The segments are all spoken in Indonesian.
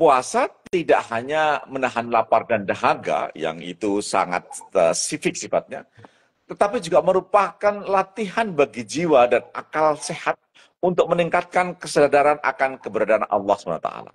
puasa tidak hanya menahan lapar dan dahaga yang itu sangat spesifik eh, sifatnya, tetapi juga merupakan latihan bagi jiwa dan akal sehat untuk meningkatkan kesadaran akan keberadaan Allah SWT.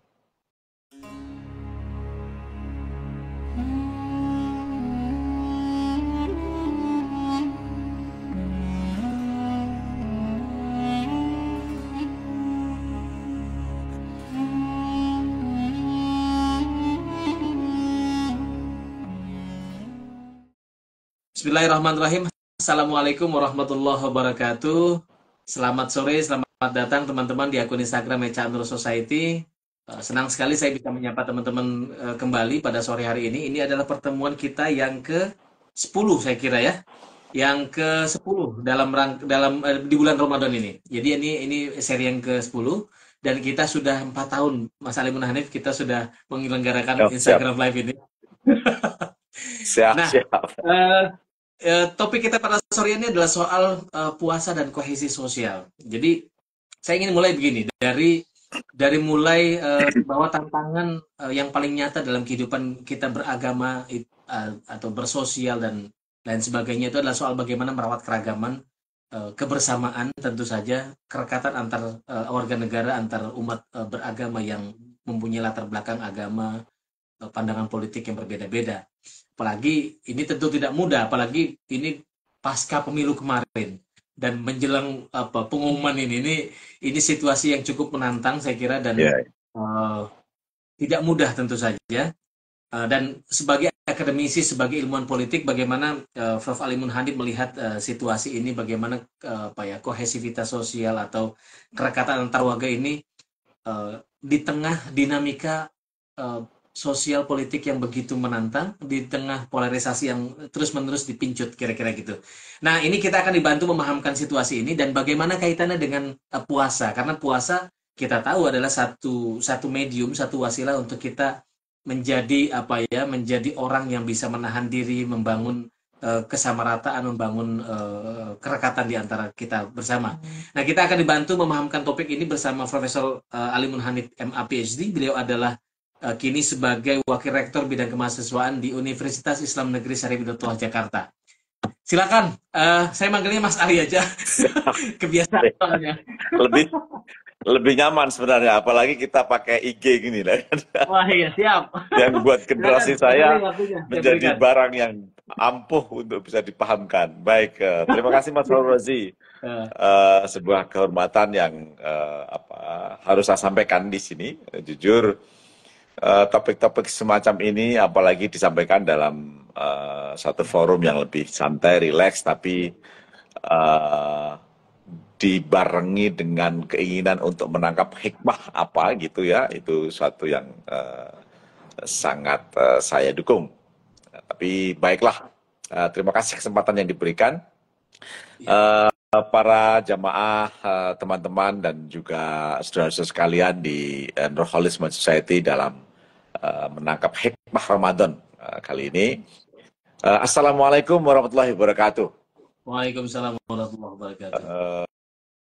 Bismillahirrahmanirrahim. Assalamualaikum warahmatullahi wabarakatuh. Selamat sore, selamat datang teman-teman di akun Instagram Meca Nur Society. Eh, senang sekali saya bisa menyapa teman-teman eh, kembali pada sore hari ini. Ini adalah pertemuan kita yang ke-10 saya kira ya. Yang ke-10 dalam dalam eh, di bulan Ramadan ini. Jadi ini ini seri yang ke-10 dan kita sudah 4 tahun Mas Alimun Hanif kita sudah menyelenggarakan siap, Instagram siap. Live ini. siap, nah, siap. Uh, Uh, topik kita pada sore ini adalah soal uh, puasa dan kohesi sosial. Jadi saya ingin mulai begini dari dari mulai uh, bahwa tantangan uh, yang paling nyata dalam kehidupan kita beragama uh, atau bersosial dan lain sebagainya itu adalah soal bagaimana merawat keragaman, uh, kebersamaan tentu saja, kerekatan antar uh, warga negara, antar umat uh, beragama yang mempunyai latar belakang agama, pandangan politik yang berbeda-beda. Apalagi ini tentu tidak mudah, apalagi ini pasca pemilu kemarin dan menjelang apa pengumuman ini ini ini situasi yang cukup menantang saya kira dan yeah. Ya. uh, tidak mudah tentu saja uh, dan sebagai akademisi sebagai ilmuwan politik bagaimana uh, Prof Alimun Hanif melihat uh, situasi ini bagaimana uh, apa ya kohesivitas sosial atau kerakatan antar warga ini uh, di tengah dinamika uh, sosial politik yang begitu menantang di tengah polarisasi yang terus-menerus dipincut kira-kira gitu. Nah, ini kita akan dibantu memahamkan situasi ini dan bagaimana kaitannya dengan uh, puasa karena puasa kita tahu adalah satu satu medium, satu wasilah untuk kita menjadi apa ya, menjadi orang yang bisa menahan diri, membangun uh, kesamarataan, membangun uh, kerekatan di antara kita bersama. Hmm. Nah, kita akan dibantu memahamkan topik ini bersama Profesor uh, Ali Munhanif MA PhD. Beliau adalah Eh, kini sebagai Wakil Rektor Bidang Kemahasiswaan di Universitas Islam Negeri Syarif Hidayatullah Jakarta. Silakan, uh, saya manggilnya Mas Ali aja. Kebiasaan soalnya. Lebih lebih nyaman sebenarnya, apalagi kita pakai IG gini lah. Wah iya siap. Yang buat generasi Silakan, saya menjadi berikan. barang yang ampuh untuk bisa dipahamkan. Baik, uh, terima kasih Mas Rozi. Uh, sebuah kehormatan yang uh, apa, harus saya sampaikan di sini. Jujur, Eh, topik-topik uh, semacam ini apalagi disampaikan dalam uh, satu forum yang lebih santai, rileks tapi uh, dibarengi dengan keinginan untuk menangkap hikmah apa gitu ya itu suatu yang uh, sangat uh, saya dukung. tapi baiklah, uh, terima kasih kesempatan yang diberikan. Uh, para jamaah, teman-teman uh, dan juga saudara-saudara sekalian di Enroholism Society dalam Eh, menangkap hikmah Ramadan eh, kali ini. Eh, Assalamualaikum warahmatullahi wabarakatuh. Waalaikumsalam warahmatullahi wabarakatuh.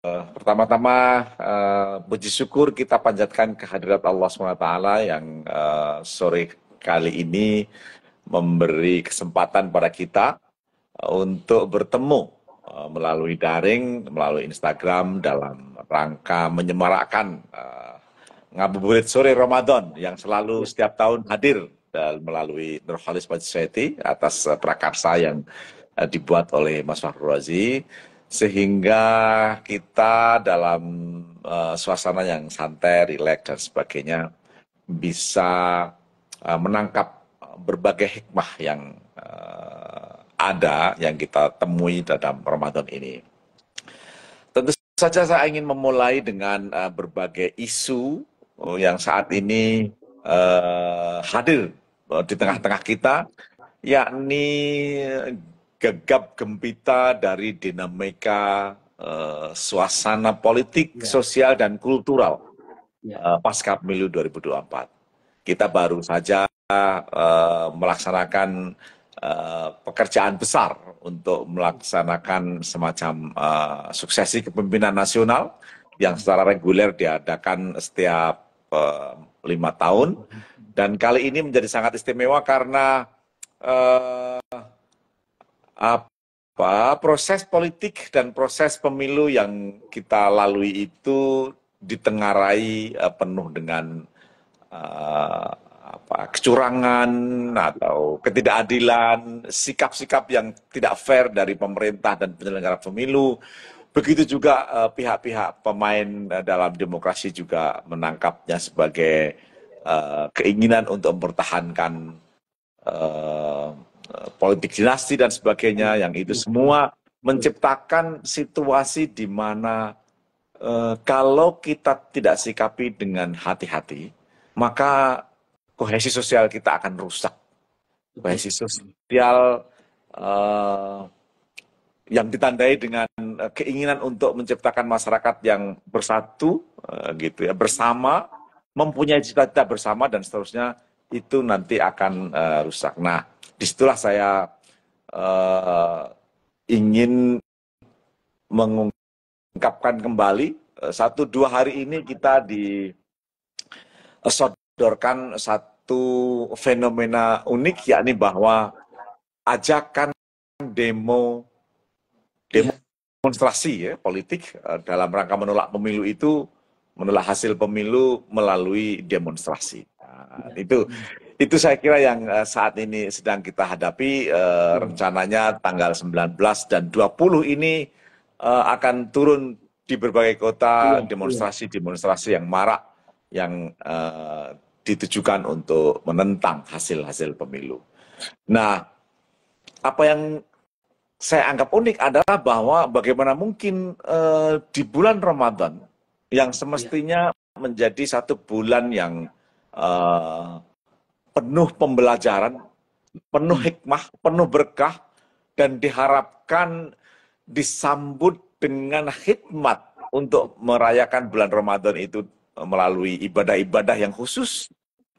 pertama-tama uh, puji syukur kita panjatkan kehadirat Allah SWT yang sore kali ini memberi kesempatan pada kita untuk bertemu melalui daring, melalui Instagram dalam rangka menyemarakkan ngabuburit sore Ramadan yang selalu setiap tahun hadir dan melalui Nurholis Society atas eh, prakarsa yang eh, dibuat oleh Mas Fahru Razi sehingga kita dalam eh, suasana yang santai, rileks dan sebagainya bisa menangkap berbagai hikmah yang ada yang kita temui dalam Ramadan ini. Tentu saja saya ingin memulai dengan berbagai isu Oh, yang saat ini uh, hadir di tengah-tengah kita, yakni gegap gempita dari dinamika uh, suasana politik, ya. sosial, dan kultural ya. uh, pasca pemilu 2024. Kita baru saja uh, melaksanakan uh, pekerjaan besar untuk melaksanakan semacam uh, suksesi kepemimpinan nasional yang secara reguler diadakan setiap lima tahun dan kali ini menjadi sangat istimewa karena uh, apa proses politik dan proses pemilu yang kita lalui itu ditengarai uh, penuh dengan uh, apa kecurangan atau ketidakadilan sikap-sikap yang tidak fair dari pemerintah dan penyelenggara pemilu Begitu juga eh, pihak-pihak uh, pemain eh, dalam demokrasi juga menangkapnya sebagai uh, keinginan untuk mempertahankan uh, politik dinasti dan sebagainya. Yang itu semua menciptakan situasi di mana uh, kalau kita tidak sikapi dengan hati-hati, maka kohesi sosial kita akan rusak. Kohesi sosial uh, yang ditandai dengan Eh, keinginan untuk menciptakan masyarakat yang bersatu eh, gitu ya bersama mempunyai cita-cita bersama dan seterusnya itu nanti akan uh, rusak. Nah disitulah saya uh, ingin mengungkapkan kembali satu dua hari ini kita disodorkan satu fenomena unik yakni bahwa ajakan demo demonstrasi ya politik eh, dalam rangka menolak pemilu itu menolak hasil pemilu melalui demonstrasi. Nah, iya. Itu itu saya kira yang eh, saat ini sedang kita hadapi eh, hmm. rencananya tanggal 19 dan 20 ini akan turun di berbagai kota demonstrasi-demonstrasi iya, iya. yang marak yang ditujukan untuk menentang hasil-hasil pemilu. Nah, apa yang saya anggap unik adalah bahwa bagaimana mungkin uh, di bulan Ramadan yang iya. semestinya ya. menjadi satu bulan yang uh, penuh pembelajaran, penuh hmm. hikmah, penuh berkah, dan diharapkan disambut dengan hikmat untuk merayakan bulan Ramadan itu eh, melalui ibadah-ibadah yang khusus,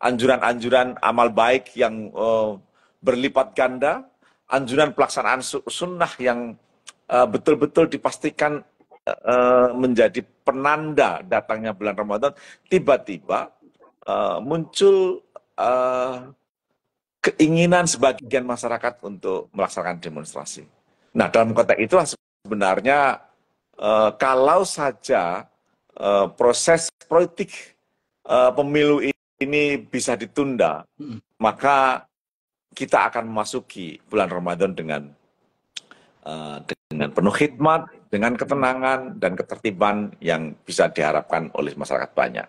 anjuran-anjuran amal baik yang uh, berlipat ganda, anjuran pelaksanaan sunnah yang eh, betul-betul dipastikan eh, menjadi penanda datangnya bulan Ramadan, tiba-tiba uh, muncul uh, keinginan sebagian masyarakat untuk melaksanakan demonstrasi. Nah, dalam konteks itulah sebenarnya uh, kalau saja uh, proses politik uh, pemilu ini bisa ditunda, hmm. maka kita akan memasuki bulan Ramadan dengan uh, dengan penuh khidmat, dengan ketenangan dan ketertiban yang bisa diharapkan oleh masyarakat banyak.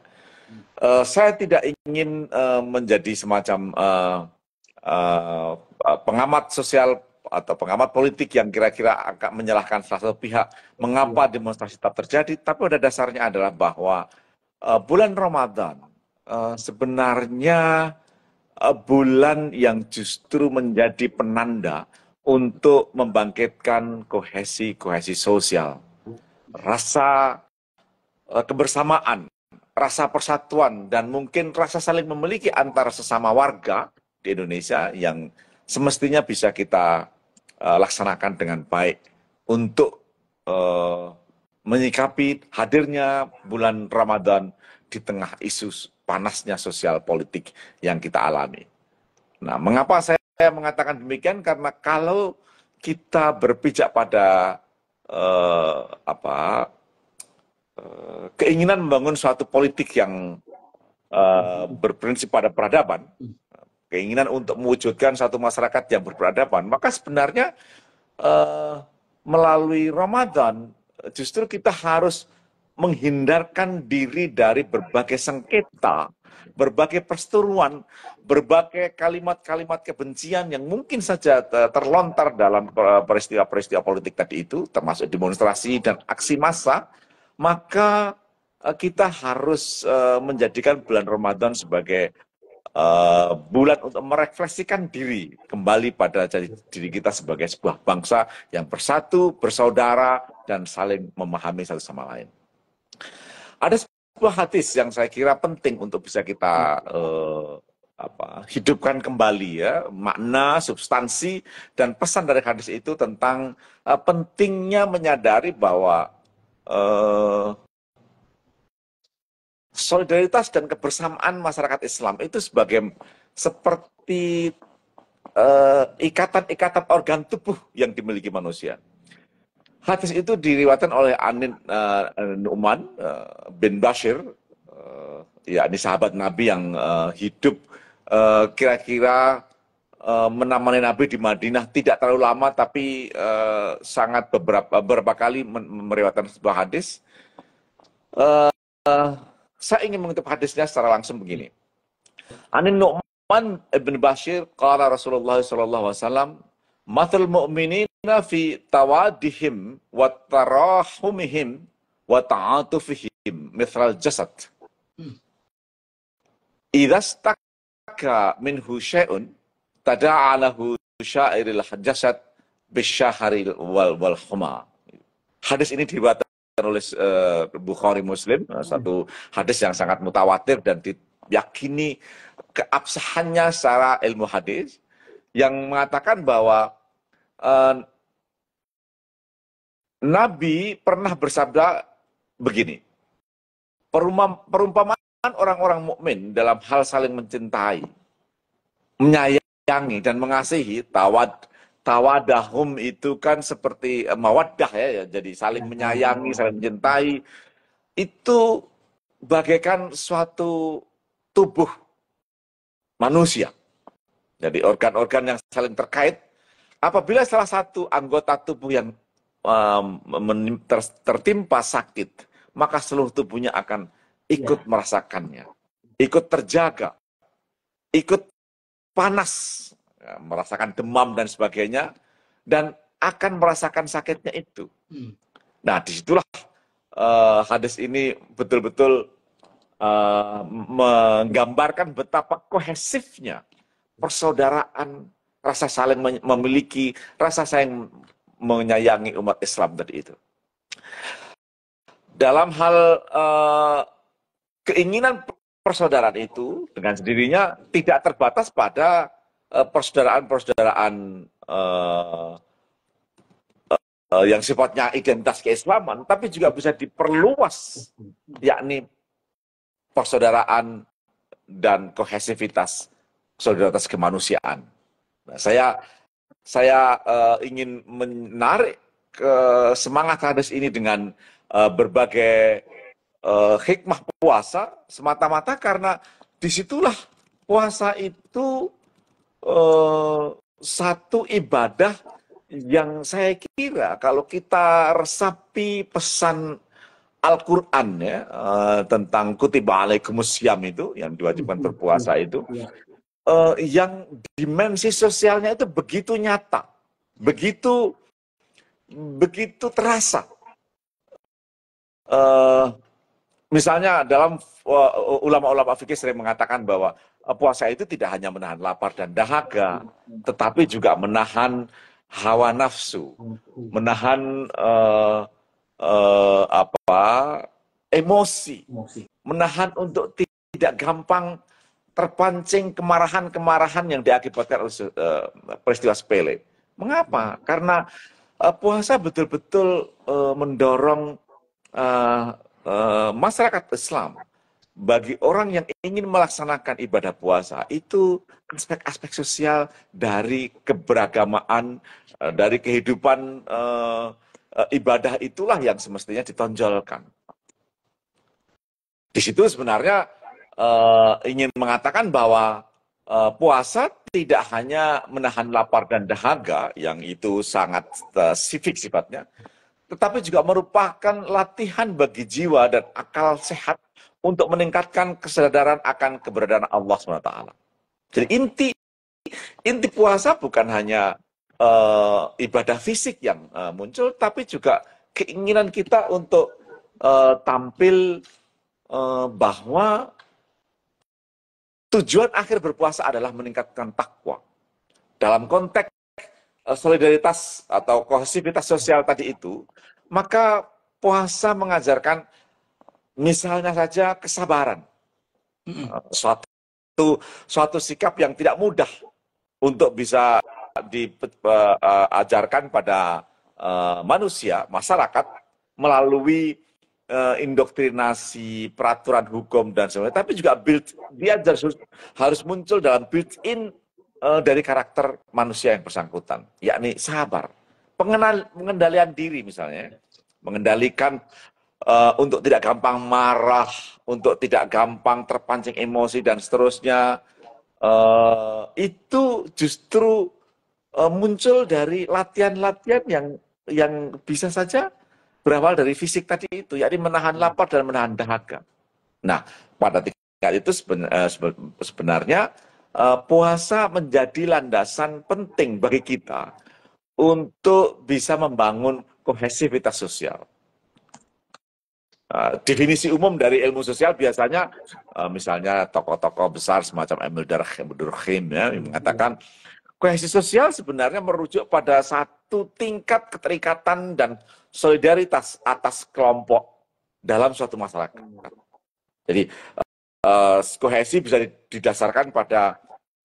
Uh, saya tidak ingin uh, menjadi semacam uh, uh, pengamat sosial atau pengamat politik yang kira-kira akan menyalahkan salah satu pihak mengapa iya. demonstrasi tetap terjadi, tapi pada dasarnya adalah bahwa uh, bulan Ramadan uh, sebenarnya Eh, bulan yang justru menjadi penanda untuk membangkitkan kohesi-kohesi sosial. Rasa eh, kebersamaan, rasa persatuan, dan mungkin rasa saling memiliki antara sesama warga di Indonesia yang semestinya bisa kita eh, laksanakan dengan baik untuk menyikapi hadirnya bulan Ramadan di tengah isu panasnya sosial politik yang kita alami. Nah, mengapa saya mengatakan demikian? Karena kalau kita berpijak pada eh, apa eh, keinginan membangun suatu politik yang eh, berprinsip pada peradaban, keinginan untuk mewujudkan satu masyarakat yang berperadaban, maka sebenarnya eh, melalui Ramadan justru kita harus menghindarkan diri dari berbagai sengketa, berbagai perseteruan, berbagai kalimat-kalimat kebencian yang mungkin saja terlontar dalam eh, peristiwa-peristiwa politik tadi itu, termasuk demonstrasi dan aksi massa, maka eh, kita harus eh, menjadikan bulan Ramadan sebagai bulan untuk merefleksikan diri kembali pada diri kita sebagai sebuah bangsa yang bersatu, bersaudara, dan saling memahami satu sama lain ada sebuah hadis yang saya kira penting untuk bisa kita uh, apa hidupkan kembali ya makna substansi dan pesan dari hadis itu tentang uh, pentingnya menyadari bahwa uh, solidaritas dan kebersamaan masyarakat Islam itu sebagai seperti ikatan-ikatan uh, ikatan -ikatan organ tubuh yang dimiliki manusia Hadis itu diriwayatkan oleh Anin uh, eh, Numan uh, eh, bin Bashir, uh, eh, ya ini sahabat Nabi yang uh, hidup kira-kira uh, menemani Nabi di Madinah tidak terlalu lama, tapi uh, sangat beberapa beberapa kali meriwayatkan sebuah hadis. Uh, uh, saya ingin mengutip hadisnya secara langsung begini. Anin Numan bin Bashir, kala Rasulullah SAW, Matul mu'minin fi tawadihim wa tarahumihim wa ta'atufihim mithral jasad. Idza staka minhu syai'un tada'alahu syairil jasad bisyaharil wal wal khuma. Hadis ini dibuat oleh uh, Bukhari Muslim, hmm. satu hadis yang sangat mutawatir dan diyakini keabsahannya secara ilmu hadis yang mengatakan bahwa uh, Nabi pernah bersabda begini. Perumpamaan orang-orang mukmin dalam hal saling mencintai, menyayangi dan mengasihi tawad tawadahum itu kan seperti eh, mawaddah ya, ya jadi saling ya. menyayangi, saling mencintai itu bagaikan suatu tubuh manusia. Jadi organ-organ yang saling terkait apabila salah satu anggota tubuh yang um, ter, tertimpa sakit, maka seluruh tubuhnya akan ikut ya. merasakannya, ikut terjaga, ikut panas, ya, merasakan demam dan sebagainya, dan akan merasakan sakitnya itu. Hmm. Nah, disitulah uh, hadis ini betul-betul uh, menggambarkan betapa kohesifnya persaudaraan, rasa saling memiliki, rasa saling menyayangi umat Islam tadi itu. Dalam hal uh, keinginan persaudaraan itu dengan sendirinya tidak terbatas pada eh, persaudaraan-persaudaraan uh, uh, yang sifatnya identitas keislaman, tapi juga bisa diperluas, yakni persaudaraan dan kohesivitas, solidaritas kemanusiaan. Nah, saya saya uh, ingin menarik ke eh, semangat hadis ini dengan uh, berbagai uh, hikmah puasa semata-mata karena disitulah puasa itu uh, satu ibadah yang saya kira kalau kita resapi pesan Al-Quran ya uh, tentang kutiba alaikumusiam itu yang diwajibkan mm-hmm. berpuasa itu iya uh, yang dimensi sosialnya itu begitu nyata, begitu begitu terasa. Uh, misalnya dalam ulama eh, ulama-ulama fikih sering mengatakan bahwa puasa itu tidak hanya menahan lapar dan dahaga, tetapi juga menahan hawa nafsu, menahan uh, uh, apa emosi, emosi, menahan untuk tidak gampang terpancing kemarahan-kemarahan yang diakibatkan oleh uh, peristiwa sepele. Mengapa? Hmm. Karena uh, puasa betul-betul uh, mendorong uh, uh, masyarakat Islam bagi orang yang ingin melaksanakan ibadah puasa itu aspek-aspek sosial dari keberagamaan uh, dari kehidupan uh, uh, ibadah itulah yang semestinya ditonjolkan. Di situ sebenarnya uh, ingin mengatakan bahwa uh, puasa tidak hanya menahan lapar dan dahaga yang itu sangat spesifik eh, sifatnya, tetapi juga merupakan latihan bagi jiwa dan akal sehat untuk meningkatkan kesadaran akan keberadaan Allah SWT. Jadi inti inti puasa bukan hanya uh, ibadah fisik yang uh, muncul, tapi juga keinginan kita untuk uh, tampil uh, bahwa Tujuan akhir berpuasa adalah meningkatkan takwa. Dalam konteks eh, solidaritas atau kohesivitas sosial tadi itu, maka puasa mengajarkan misalnya saja kesabaran. Eh, suatu suatu sikap yang tidak mudah untuk bisa diajarkan eh, pada manusia, masyarakat melalui Eh, indoktrinasi peraturan hukum dan sebagainya, tapi juga build dia harus, harus muncul dalam built-in uh, dari karakter manusia yang bersangkutan, yakni sabar, pengenal pengendalian diri misalnya, mengendalikan uh, untuk tidak gampang marah, untuk tidak gampang terpancing emosi dan seterusnya, uh, itu justru uh, muncul dari latihan-latihan yang yang bisa saja berawal dari fisik tadi itu, yakni menahan lapar dan menahan dahaga. Nah, pada tingkat itu eh, sebenarnya eh, puasa menjadi landasan penting bagi kita untuk bisa membangun kohesivitas sosial. Uh, definisi umum dari ilmu sosial biasanya misalnya tokoh-tokoh besar semacam Emil Durkheim ya yang iya. mengatakan kohesi sosial sebenarnya merujuk pada satu tingkat keterikatan dan solidaritas atas kelompok dalam suatu masyarakat. Jadi uh, kohesi bisa didasarkan pada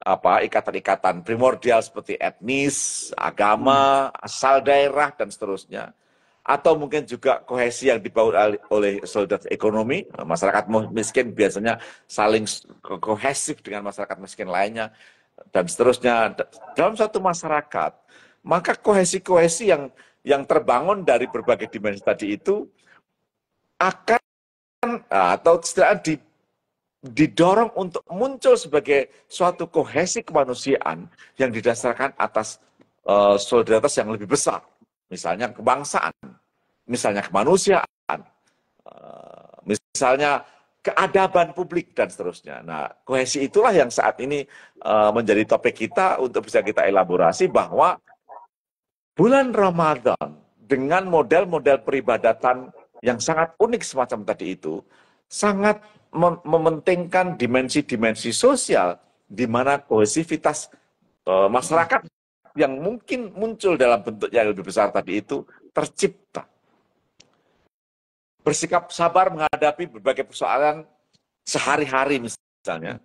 apa ikatan-ikatan primordial seperti etnis, agama, asal daerah dan seterusnya. Atau mungkin juga kohesi yang dibangun oleh solidaritas ekonomi. Masyarakat miskin biasanya saling kohesif dengan masyarakat miskin lainnya dan seterusnya. Dalam satu masyarakat, maka kohesi-kohesi yang yang terbangun dari berbagai dimensi tadi itu akan ah, atau setidaknya didorong untuk muncul sebagai suatu kohesi kemanusiaan yang didasarkan atas uh, solidaritas yang lebih besar. Misalnya kebangsaan, misalnya kemanusiaan, uh, misalnya keadaban publik dan seterusnya. Nah, kohesi itulah yang saat ini uh, menjadi topik kita untuk bisa kita elaborasi bahwa bulan Ramadan dengan model-model peribadatan yang sangat unik semacam tadi itu, sangat mem mementingkan dimensi-dimensi sosial di mana kohesivitas e, masyarakat yang mungkin muncul dalam bentuk yang lebih besar tadi itu tercipta. Bersikap sabar menghadapi berbagai persoalan sehari-hari misalnya,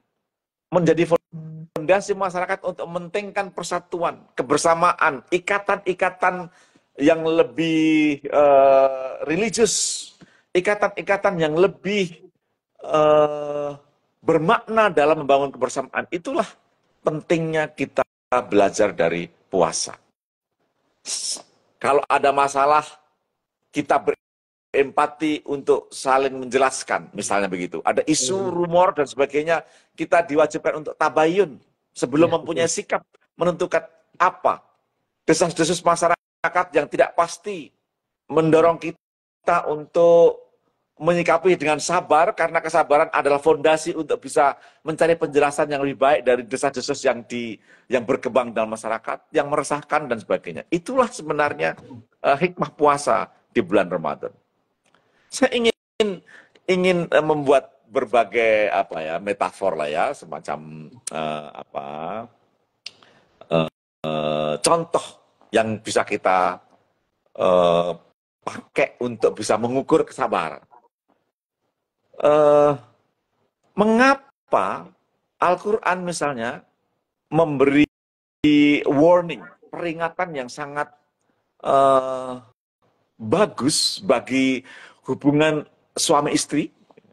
menjadi hmm. fondasi masyarakat untuk mementingkan persatuan, kebersamaan, ikatan-ikatan yang lebih uh, religius, ikatan-ikatan yang lebih uh, bermakna dalam membangun kebersamaan. Itulah pentingnya kita belajar dari puasa. Kalau ada masalah, kita ber empati untuk saling menjelaskan, misalnya begitu. Ada isu, hmm. rumor, dan sebagainya. Kita diwajibkan untuk tabayun sebelum ya, mempunyai betul. sikap menentukan apa. Desas-desus masyarakat yang tidak pasti mendorong kita untuk menyikapi dengan sabar karena kesabaran adalah fondasi untuk bisa mencari penjelasan yang lebih baik dari desas-desus yang yang berkembang dalam masyarakat yang meresahkan dan sebagainya. Itulah sebenarnya uh, hikmah puasa di bulan Ramadan saya ingin ingin eh, membuat berbagai apa ya metafor lah ya semacam uh, apa uh, uh, contoh yang bisa kita uh, pakai untuk bisa mengukur kesabaran. Uh, mengapa Al-Quran misalnya memberi warning, peringatan yang sangat uh, bagus bagi hubungan suami istri,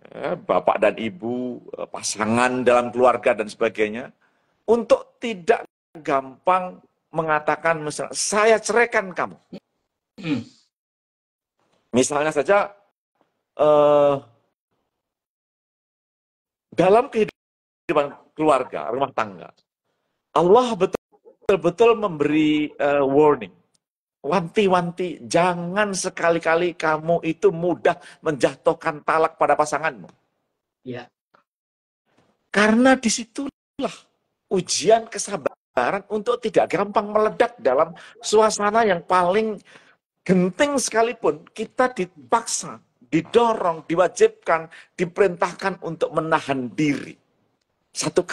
ya, bapak dan ibu, eh, pasangan dalam keluarga dan sebagainya, untuk tidak gampang mengatakan misalnya, saya ceraikan kamu. Hmm. Misalnya saja, eh, dalam kehidupan keluarga, rumah tangga, Allah betul-betul memberi uh, warning. Wanti-wanti, jangan sekali-kali kamu itu mudah menjatuhkan talak pada pasanganmu. Ya. Karena disitulah ujian kesabaran untuk tidak gampang meledak dalam suasana yang paling genting sekalipun. Kita dipaksa, didorong, diwajibkan, diperintahkan untuk menahan diri. Satu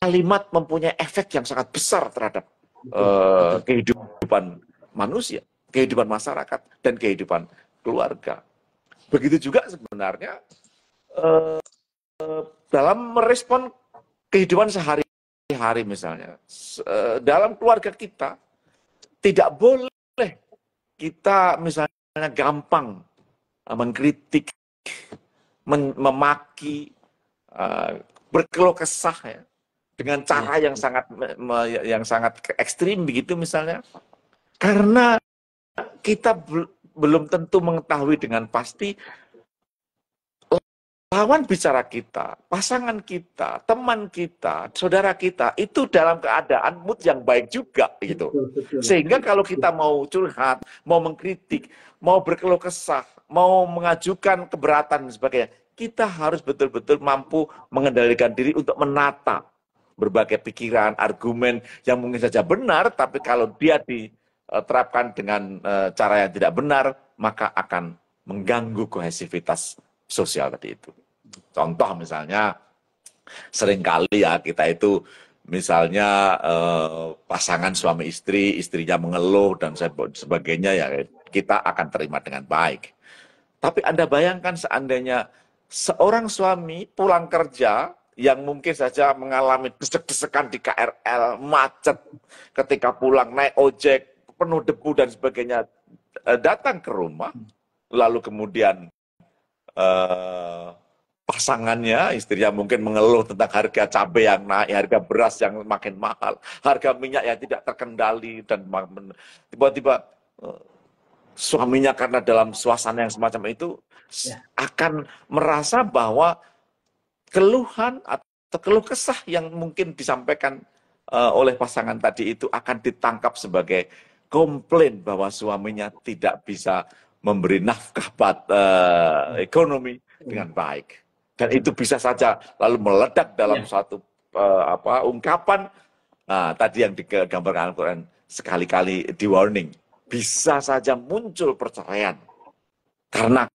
kalimat mempunyai efek yang sangat besar terhadap uh, kehidupan manusia, kehidupan masyarakat, dan kehidupan keluarga. Begitu juga sebenarnya eh, eh, dalam merespon kehidupan sehari-hari misalnya. Eh, dalam keluarga kita, tidak boleh kita misalnya gampang mengkritik, memaki, berkeluh kesah ya dengan cara iya. yang sangat yang sangat ekstrim begitu misalnya karena kita belum tentu mengetahui dengan pasti lawan bicara kita, pasangan kita, teman kita, saudara kita itu dalam keadaan mood yang baik juga gitu. Sehingga kalau kita mau curhat, mau mengkritik, mau berkeluh kesah, mau mengajukan keberatan dan sebagainya, kita harus betul-betul mampu mengendalikan diri untuk menata berbagai pikiran, argumen yang mungkin saja benar, tapi kalau dia di Eh, terapkan dengan eh, cara yang tidak benar, maka akan mengganggu kohesivitas sosial tadi itu. Contoh misalnya, seringkali ya kita itu misalnya eh, pasangan suami istri, istrinya mengeluh dan sebagainya ya kita akan terima dengan baik. Tapi Anda bayangkan seandainya seorang suami pulang kerja yang mungkin saja mengalami desek-desekan di KRL, macet ketika pulang naik ojek, penuh debu dan sebagainya eh, datang ke rumah, lalu kemudian uh, pasangannya, istrinya mungkin mengeluh tentang harga cabai yang naik, harga beras yang makin mahal, harga minyak yang tidak terkendali dan tiba-tiba uh, suaminya karena dalam suasana yang semacam itu ya. akan merasa bahwa keluhan atau keluh kesah yang mungkin disampaikan uh, oleh pasangan tadi itu akan ditangkap sebagai komplain bahwa suaminya tidak bisa memberi nafkah buat uh, ekonomi dengan baik dan itu bisa saja lalu meledak dalam ya. suatu uh, eh, apa ungkapan nah tadi yang digambarkan Al-Qur'an sekali-kali di warning bisa saja muncul perceraian karena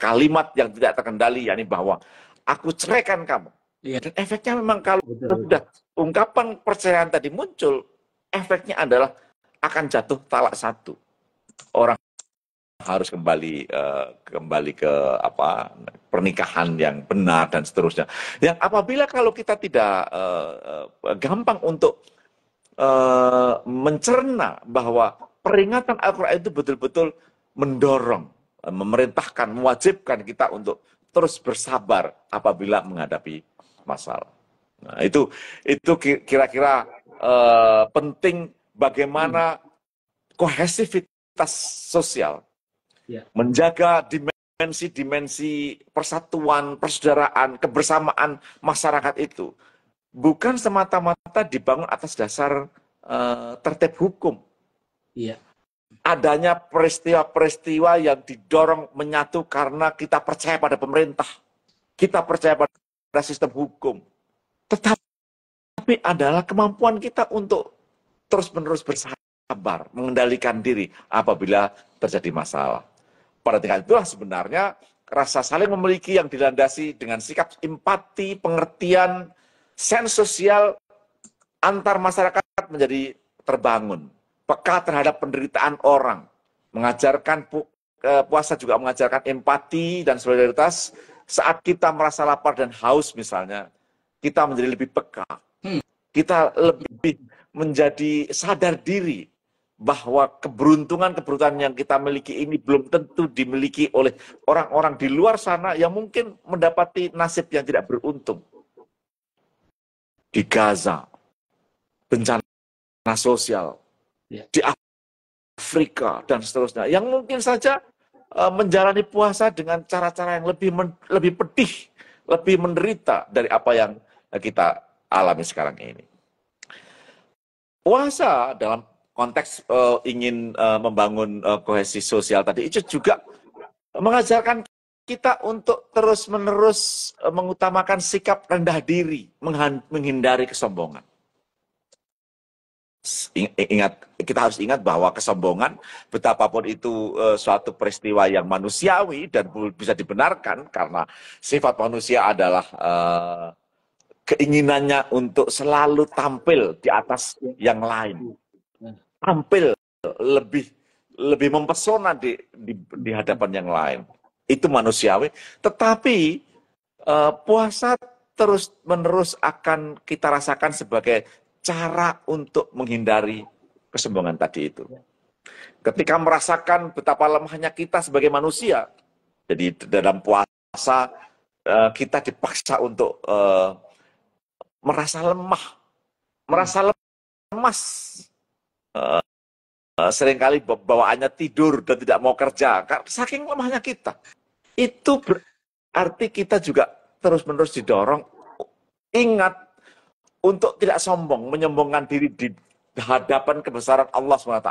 kalimat yang tidak terkendali yakni bahwa aku ceraikan kamu ya. dan efeknya memang kalau betul, sudah ungkapan perceraian tadi muncul efeknya adalah akan jatuh talak satu. Orang harus kembali uh, kembali ke apa pernikahan yang benar dan seterusnya. Yang apabila kalau kita tidak uh, uh, gampang untuk uh, mencerna bahwa peringatan Al-Qur'an itu betul-betul mendorong, uh, memerintahkan, mewajibkan kita untuk terus bersabar apabila menghadapi masalah. Nah, itu itu kira-kira uh, penting bagaimana hmm. kohesivitas sosial, ya. menjaga dimensi-dimensi persatuan, persaudaraan, kebersamaan masyarakat itu bukan semata-mata dibangun atas dasar uh, tertib hukum. Iya. Adanya peristiwa-peristiwa yang didorong menyatu karena kita percaya pada pemerintah, kita percaya pada sistem hukum. Tetapi adalah kemampuan kita untuk terus-menerus bersabar, mengendalikan diri apabila terjadi masalah. Pada tingkat itulah sebenarnya rasa saling memiliki yang dilandasi dengan sikap empati, pengertian, sens sosial antar masyarakat menjadi terbangun. Peka terhadap penderitaan orang, mengajarkan puasa juga mengajarkan empati dan solidaritas saat kita merasa lapar dan haus misalnya, kita menjadi lebih peka. Hmm. Kita lebih menjadi sadar diri bahwa keberuntungan-keberuntungan yang kita miliki ini belum tentu dimiliki oleh orang-orang di luar sana yang mungkin mendapati nasib yang tidak beruntung. Di Gaza, bencana sosial, ya. di Afrika, dan seterusnya. Yang mungkin saja e, menjalani puasa dengan cara-cara yang lebih men, lebih pedih, lebih menderita dari apa yang kita alami sekarang ini puasa dalam konteks uh, ingin uh, membangun uh, kohesi sosial tadi itu juga mengajarkan kita untuk terus-menerus mengutamakan sikap rendah diri, menghindari kesombongan. Ingat, kita harus ingat bahwa kesombongan, betapapun itu suatu peristiwa yang manusiawi dan bisa dibenarkan karena sifat manusia adalah keinginannya untuk selalu tampil di atas ya. yang lain. Ya. Tampil lebih lebih mempesona di, di, di hadapan yang lain. Itu manusiawi. Tetapi uh, puasa terus menerus akan kita rasakan sebagai cara untuk menghindari kesombongan tadi itu. Ya. Ketika merasakan betapa lemahnya kita sebagai manusia, jadi dalam puasa eh, kita dipaksa untuk eh, merasa lemah, merasa hmm. lemas. Uh, seringkali bawaannya tidur dan tidak mau kerja. Saking lemahnya kita. Itu berarti kita juga terus-menerus didorong. Ingat untuk tidak sombong, menyombongkan diri di hadapan kebesaran Allah SWT.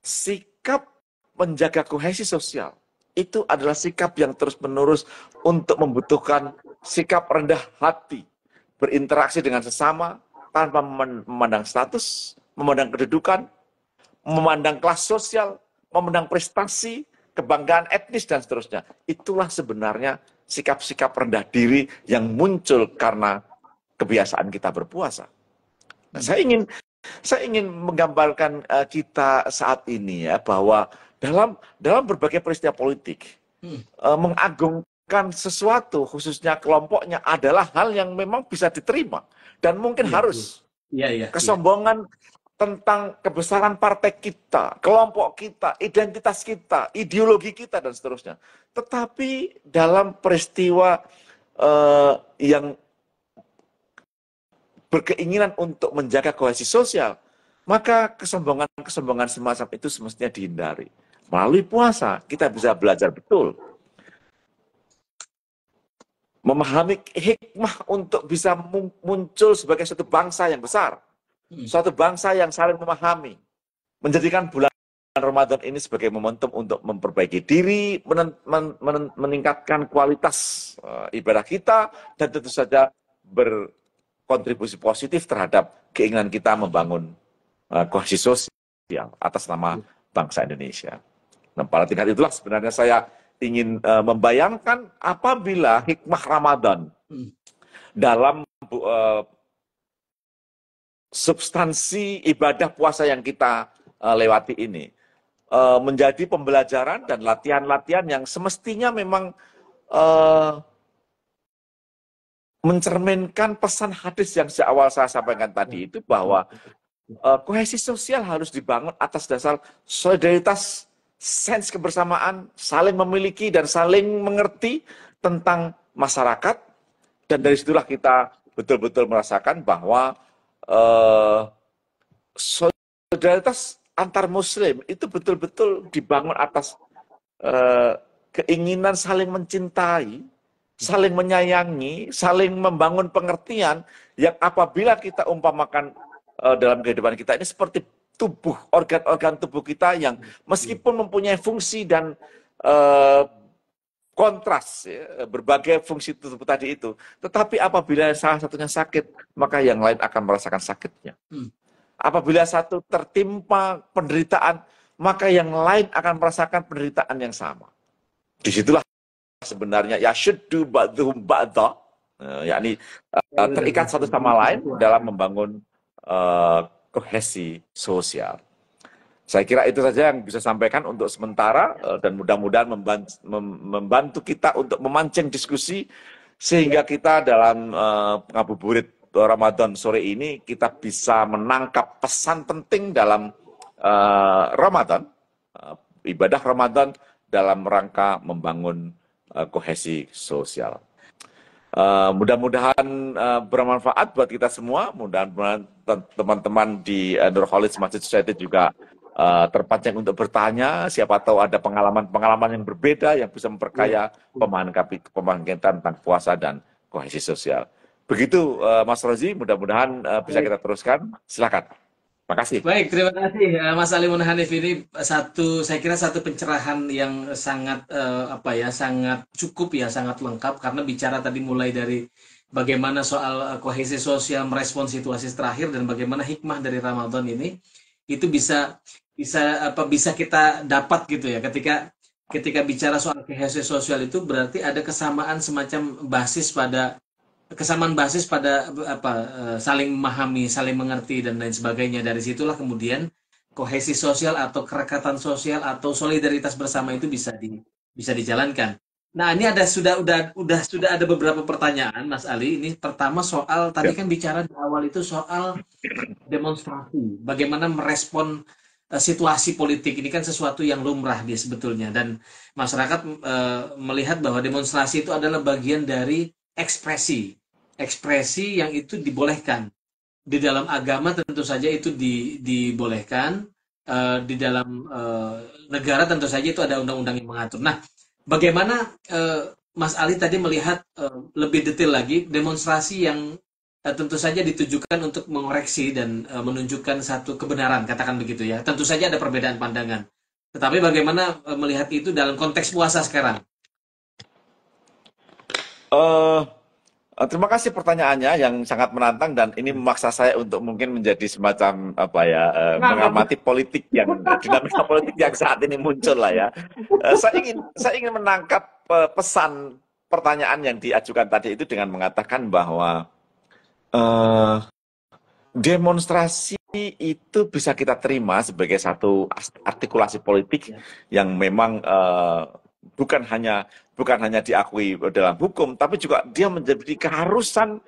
Sikap menjaga kohesi sosial itu adalah sikap yang terus-menerus untuk membutuhkan sikap rendah hati, berinteraksi dengan sesama tanpa memandang status, memandang kedudukan, memandang kelas sosial, memandang prestasi, kebanggaan etnis dan seterusnya. Itulah sebenarnya sikap-sikap rendah diri yang muncul karena kebiasaan kita berpuasa. Nah, saya ingin saya ingin menggambarkan eh, kita saat ini ya bahwa dalam dalam berbagai peristiwa politik hmm. uh, mengagungkan sesuatu khususnya kelompoknya adalah hal yang memang bisa diterima dan mungkin ya, harus ya, ya, kesombongan ya. tentang kebesaran partai kita, kelompok kita, identitas kita, ideologi kita dan seterusnya. Tetapi dalam peristiwa uh, yang berkeinginan untuk menjaga kohesi sosial, maka kesombongan-kesombongan semacam itu semestinya dihindari. Melalui puasa kita bisa belajar betul. Memahami hikmah untuk bisa muncul sebagai suatu bangsa yang besar. Hmm. Suatu bangsa yang saling memahami. Menjadikan bulan Ramadan ini sebagai momentum untuk memperbaiki diri, men men men meningkatkan kualitas uh, ibadah kita, dan tentu saja berkontribusi positif terhadap keinginan kita membangun uh, kohesi sosial atas nama ya. bangsa Indonesia. Nah, pada tingkat itulah sebenarnya saya ingin uh, membayangkan apabila hikmah Ramadan hmm. dalam uh, substansi ibadah puasa yang kita uh, lewati ini uh, menjadi pembelajaran dan latihan-latihan yang semestinya memang uh, mencerminkan pesan hadis yang sejak awal saya sampaikan tadi itu bahwa uh, kohesi sosial harus dibangun atas dasar solidaritas sense kebersamaan, saling memiliki dan saling mengerti tentang masyarakat. Dan dari situlah kita betul-betul merasakan bahwa uh, solidaritas antar muslim itu betul-betul dibangun atas uh, keinginan saling mencintai, saling menyayangi, saling membangun pengertian yang apabila kita umpamakan uh, dalam kehidupan kita ini seperti tubuh, organ-organ tubuh kita yang hmm. meskipun mempunyai fungsi dan uh, kontras ya, berbagai fungsi tubuh tadi itu, tetapi apabila salah satunya sakit, maka yang lain akan merasakan sakitnya. Hmm. Apabila satu tertimpa penderitaan, maka yang lain akan merasakan penderitaan yang sama. Disitulah sebenarnya ya syuddu ba'dhum ba'dha, eh, yakni eh, terikat iya, satu iya, sama iya, lain dalam membangun kohesi sosial. Saya kira itu saja yang bisa sampaikan untuk sementara eh, dan mudah-mudahan membantu kita untuk memancing diskusi sehingga kita dalam eh, ngabuburit Ramadan sore ini kita bisa menangkap pesan penting dalam eh, Ramadan ibadah Ramadan dalam rangka membangun kohesi sosial. Uh, mudah-mudahan uh, bermanfaat buat kita semua. Mudah-mudahan teman-teman di uh, Nur College Masjid Society juga uh, terpancing untuk bertanya. Siapa tahu ada pengalaman-pengalaman yang berbeda yang bisa memperkaya iya. pemahaman pemahaman kita tentang puasa dan kohesi sosial. Begitu uh, Mas Rozi, mudah-mudahan uh, bisa kita teruskan. Silakan. Makasih. Baik, terima kasih eh, Mas Ali Munhanif ini satu saya kira satu pencerahan yang sangat uh, apa ya, sangat cukup ya, sangat lengkap karena bicara tadi mulai dari bagaimana soal eh, kohesi sosial merespons situasi terakhir dan bagaimana hikmah dari Ramadan ini itu bisa bisa apa bisa kita dapat gitu ya ketika ketika bicara soal kohesi sosial itu berarti ada kesamaan semacam basis pada kesamaan basis pada apa eh, saling memahami, saling mengerti dan lain sebagainya. Dari situlah kemudian kohesi sosial atau kerekatan sosial atau solidaritas bersama itu bisa di bisa dijalankan. Nah, ini ada sudah udah udah sudah ada beberapa pertanyaan, Mas Ali. Ini pertama soal tadi ya. kan bicara di awal itu soal demonstrasi, bagaimana merespon eh, situasi politik ini kan sesuatu yang lumrah dia sebetulnya dan masyarakat e, melihat bahwa demonstrasi itu adalah bagian dari ekspresi ekspresi yang itu dibolehkan di dalam agama tentu saja itu di, dibolehkan uh, di dalam uh, negara tentu saja itu ada undang-undang yang mengatur. Nah, bagaimana uh, Mas Ali tadi melihat uh, lebih detail lagi demonstrasi yang uh, tentu saja ditujukan untuk mengoreksi dan uh, menunjukkan satu kebenaran, katakan begitu ya. Tentu saja ada perbedaan pandangan. Tetapi bagaimana uh, melihat itu dalam konteks puasa sekarang? Uh, Eh, terima kasih pertanyaannya yang sangat menantang dan ini memaksa saya untuk mungkin menjadi semacam apa ya eh, nah, mengamati politik yang dinamika politik yang saat ini muncul lah ya. Eh, saya ingin saya ingin menangkap pesan pertanyaan yang diajukan tadi itu dengan mengatakan bahwa uh, demonstrasi itu bisa kita terima sebagai satu artikulasi politik ya. yang memang uh, bukan hanya bukan hanya diakui dalam hukum, tapi juga dia menjadi keharusan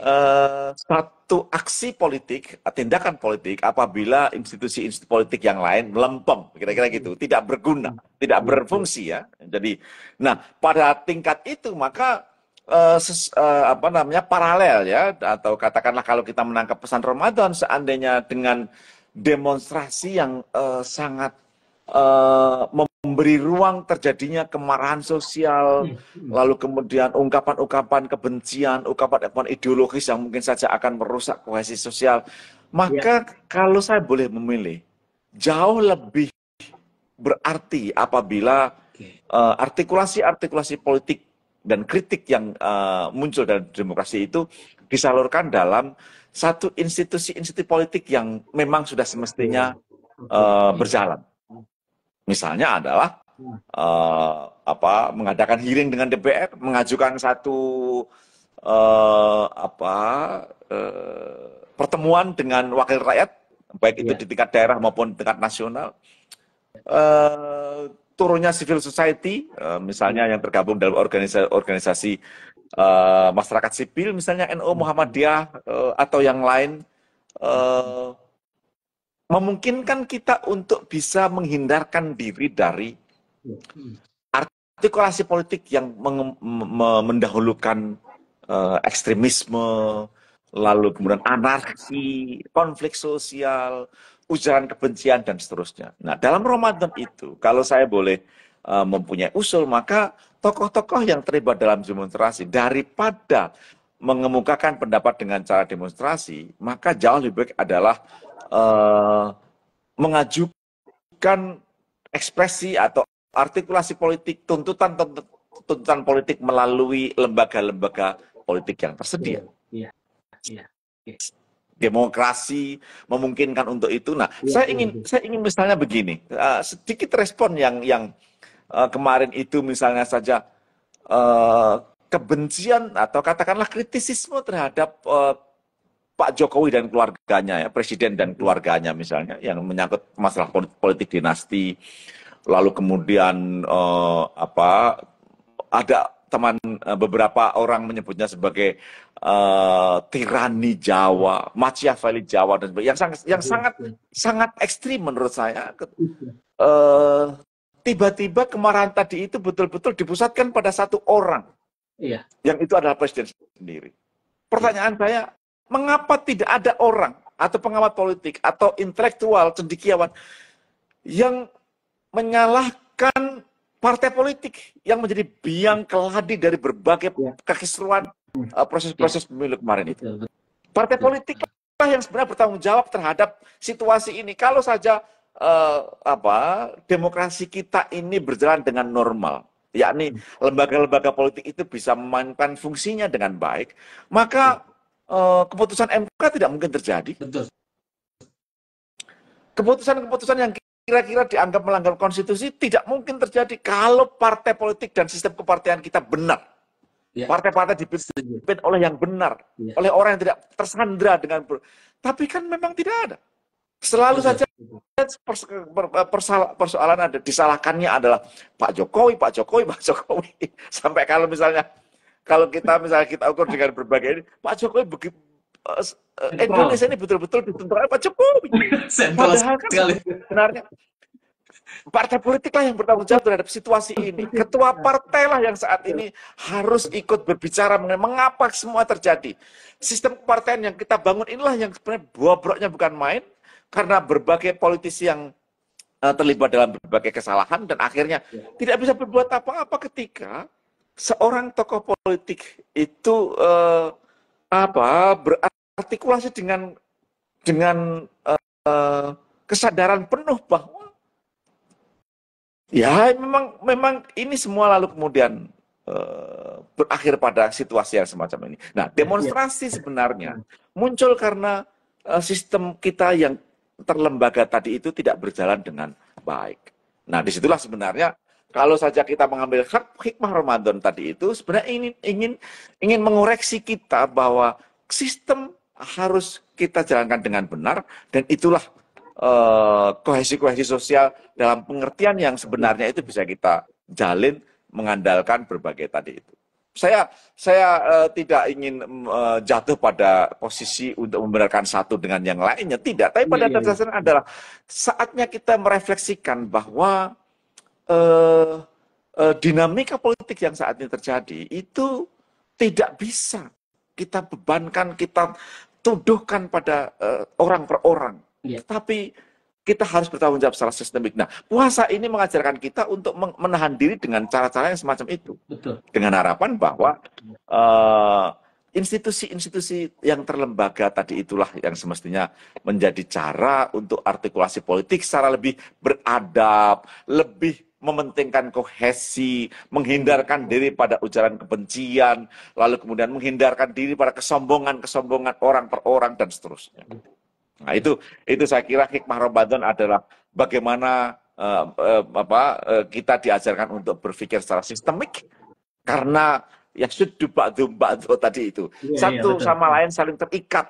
uh, satu aksi politik, tindakan politik apabila institusi-institusi politik yang lain melempem, kira-kira gitu, hmm. tidak berguna, tidak hmm. berfungsi ya. Jadi, nah pada tingkat itu maka uh, apa namanya paralel ya, atau katakanlah kalau kita menangkap pesan Ramadan seandainya dengan demonstrasi yang uh, sangat Eh, memberi ruang terjadinya kemarahan sosial, hmm, hmm. lalu kemudian ungkapan-ungkapan kebencian, ungkapan-ungkapan ideologis yang mungkin saja akan merusak kohesi sosial. Maka ya. kalau saya boleh memilih, jauh lebih berarti apabila eh, artikulasi-artikulasi uh, politik dan kritik yang uh, muncul dalam demokrasi itu disalurkan dalam satu institusi-institusi politik yang memang sudah semestinya uh, berjalan misalnya adalah uh, apa mengadakan hearing dengan DPR mengajukan satu uh, apa uh, pertemuan dengan wakil rakyat baik itu yeah. di tingkat daerah maupun di tingkat nasional uh, turunnya civil society uh, misalnya yang tergabung dalam organisasi organisasi uh, masyarakat sipil misalnya NU NO, Muhammadiyah uh, atau yang lain uh, memungkinkan kita untuk bisa menghindarkan diri dari artikulasi politik yang mendahulukan uh, ekstremisme, lalu kemudian anarki, konflik sosial, ujaran kebencian dan seterusnya. Nah, dalam Ramadan itu kalau saya boleh uh, mempunyai usul, maka tokoh-tokoh yang terlibat dalam demonstrasi daripada mengemukakan pendapat dengan cara demonstrasi, maka jauh lebih baik adalah Eh, mengajukan ekspresi atau artikulasi politik, tuntutan tuntutan politik melalui lembaga-lembaga politik yang tersedia. Iya, iya, iya, Demokrasi memungkinkan untuk itu. Nah, saya ingin saya ingin misalnya begini, uh, sedikit respon yang yang uh, kemarin itu misalnya saja uh, kebencian atau katakanlah kritisisme terhadap uh, Pak Jokowi dan keluarganya ya, presiden dan keluarganya misalnya yang menyangkut masalah politik dinasti, lalu kemudian uh, apa ada teman uh, beberapa orang menyebutnya sebagai uh, tirani Jawa, Machiavelli Jawa dan yang sangat yang iya, sangat iya. sangat ekstrim menurut saya. Iya. Eh, tiba-tiba kemarahan tadi itu betul-betul dipusatkan pada satu orang, iya. yang itu adalah presiden sendiri. Pertanyaan saya, Mengapa tidak ada orang atau pengamat politik atau intelektual cendikiawan yang menyalahkan partai politik yang menjadi biang keladi dari berbagai ya. kekisruan hmm. uh, proses-proses pemilu kemarin itu. Partai ya. politik lah yang sebenarnya bertanggung jawab terhadap situasi ini. Kalau saja uh, apa demokrasi kita ini berjalan dengan normal, yakni hmm. lembaga-lembaga politik itu bisa memainkan fungsinya dengan baik, maka ya. Eh, keputusan MK tidak mungkin terjadi. Keputusan-keputusan yang kira-kira dianggap melanggar konstitusi tidak mungkin terjadi kalau partai politik dan sistem kepartaian kita benar. Ya. Partai-partai dipimpin oleh yang benar, ya. oleh orang yang tidak tersandra dengan tapi kan memang tidak ada. Selalu saja persoalan ada disalahkannya adalah Pak Jokowi, Pak Jokowi, Pak Jokowi. Sampai kalau misalnya kalau kita misalnya kita ukur dengan berbagai ini, Pak Jokowi begitu eh, eh, Indonesia ini betul-betul ditentukan Pak Jokowi. Padahal kan sebenarnya partai politik lah yang bertanggung jawab terhadap situasi ini. Ketua partai lah yang saat ini harus ikut berbicara mengenai mengapa semua terjadi. Sistem kepartaian yang kita bangun inilah yang sebenarnya bobroknya bukan main karena berbagai politisi yang eh, terlibat dalam berbagai kesalahan dan akhirnya ya. tidak bisa berbuat apa-apa ketika seorang tokoh politik itu uh, apa berartikulasi dengan dengan uh, kesadaran penuh bahwa ya memang memang ini semua lalu kemudian uh, berakhir pada situasi yang semacam ini. Nah, iya. demonstrasi sebenarnya muncul karena uh, sistem kita yang terlembaga tadi itu tidak berjalan dengan baik. Nah, disitulah sebenarnya kalau saja kita mengambil hikmah Ramadan tadi itu sebenarnya ingin ingin ingin mengoreksi kita bahwa sistem harus kita jalankan dengan benar dan itulah eh, kohesi-kohesi uh, sosial dalam pengertian yang sebenarnya itu bisa kita jalin mengandalkan berbagai tadi itu. Saya saya uh, tidak ingin uh, jatuh pada posisi untuk membenarkan satu dengan yang lainnya tidak, tapi pada iya, iya, iya. dasarnya adalah saatnya kita merefleksikan bahwa eh, eh, dinamika politik yang saat ini terjadi itu tidak bisa kita bebankan, kita tuduhkan pada eh, orang per orang. Yeah. Iya. Tapi kita harus bertanggung jawab secara sistemik. Nah, puasa ini mengajarkan kita untuk menahan diri dengan cara-cara yang semacam itu. Betul. Dengan harapan bahwa institusi eh, institusi-institusi yang terlembaga tadi itulah yang semestinya menjadi cara untuk artikulasi politik secara lebih beradab, lebih mementingkan kohesi, menghindarkan diri pada ujaran kebencian, lalu kemudian menghindarkan diri pada kesombongan-kesombongan orang per orang dan seterusnya. Nah, itu itu saya kira hikmah Ramadan adalah bagaimana uh, uh, apa uh, kita diajarkan untuk berpikir secara sistemik karena ya sudah dumba ba'du tadi itu. Ya, satu ya, sama lain saling terikat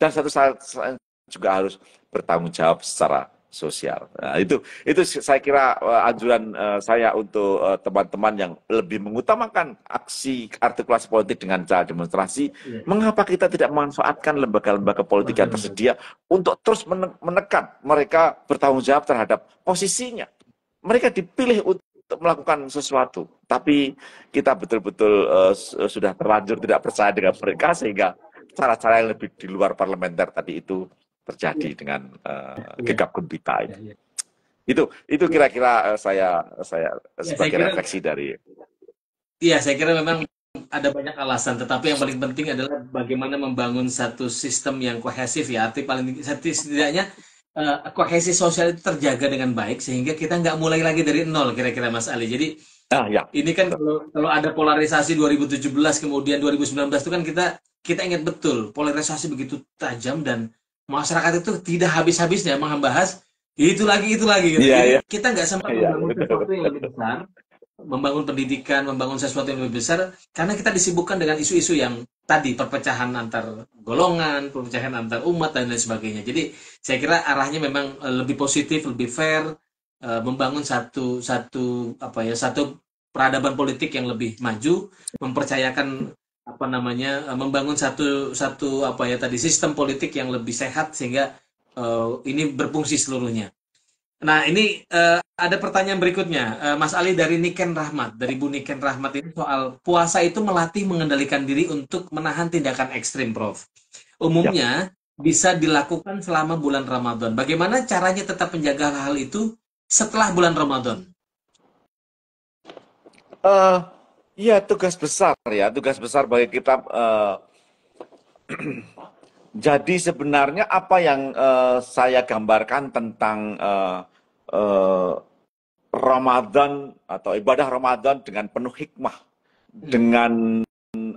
dan satu sama lain juga harus bertanggung jawab secara sosial. Nah, itu itu saya kira eh, anjuran eh, saya untuk eh, teman-teman yang lebih mengutamakan aksi artikulasi politik dengan cara demonstrasi. Ya. Mengapa kita tidak memanfaatkan lembaga-lembaga politik yang tersedia untuk terus menekan mereka bertanggung jawab terhadap posisinya? Mereka dipilih untuk melakukan sesuatu, tapi kita betul-betul uh, sudah terlanjur tidak percaya dengan mereka sehingga cara-cara yang lebih di luar parlementer tadi itu terjadi ya. dengan uh, gegap gempita ini. Ya, ya. Itu itu kira-kira eh, saya saya ya, sebagai saya kira, refleksi dari. Iya, saya kira memang ada banyak alasan, tetapi yang paling penting adalah bagaimana membangun satu sistem yang kohesif ya. Arti paling setidaknya uh, kohesi sosial itu terjaga dengan baik sehingga kita nggak mulai lagi dari nol kira-kira Mas Ali. Jadi ah, ya. ini kan kalau kalau ada polarisasi 2017 kemudian 2019 itu kan kita kita ingat betul polarisasi begitu tajam dan masyarakat itu tidak habis-habisnya membahas itu lagi itu lagi gitu. yeah, yeah. kita nggak sempat yeah, membangun sesuatu yang lebih besar membangun pendidikan membangun sesuatu yang lebih besar karena kita disibukkan dengan isu-isu yang tadi perpecahan antar golongan perpecahan antar umat dan lain sebagainya jadi saya kira arahnya memang eh, lebih positif lebih fair eh, membangun satu satu apa ya satu peradaban politik yang lebih maju mempercayakan apa namanya eh, membangun satu satu apa ya tadi sistem politik yang lebih sehat sehingga uh, ini berfungsi seluruhnya. Nah ini uh, ada pertanyaan berikutnya uh, Mas Ali dari Niken Rahmat dari Bu Niken Rahmat ini soal puasa itu melatih mengendalikan diri untuk menahan tindakan ekstrim, Prof. Umumnya ya. bisa dilakukan selama bulan Ramadan. Bagaimana caranya tetap menjaga hal-hal itu setelah bulan Ramadan? Uh, Iya, tugas besar ya, tugas besar bagi kita. Uh, jadi sebenarnya apa yang uh, saya gambarkan tentang uh, uh, Ramadan atau ibadah Ramadan dengan penuh hikmah, hmm. dengan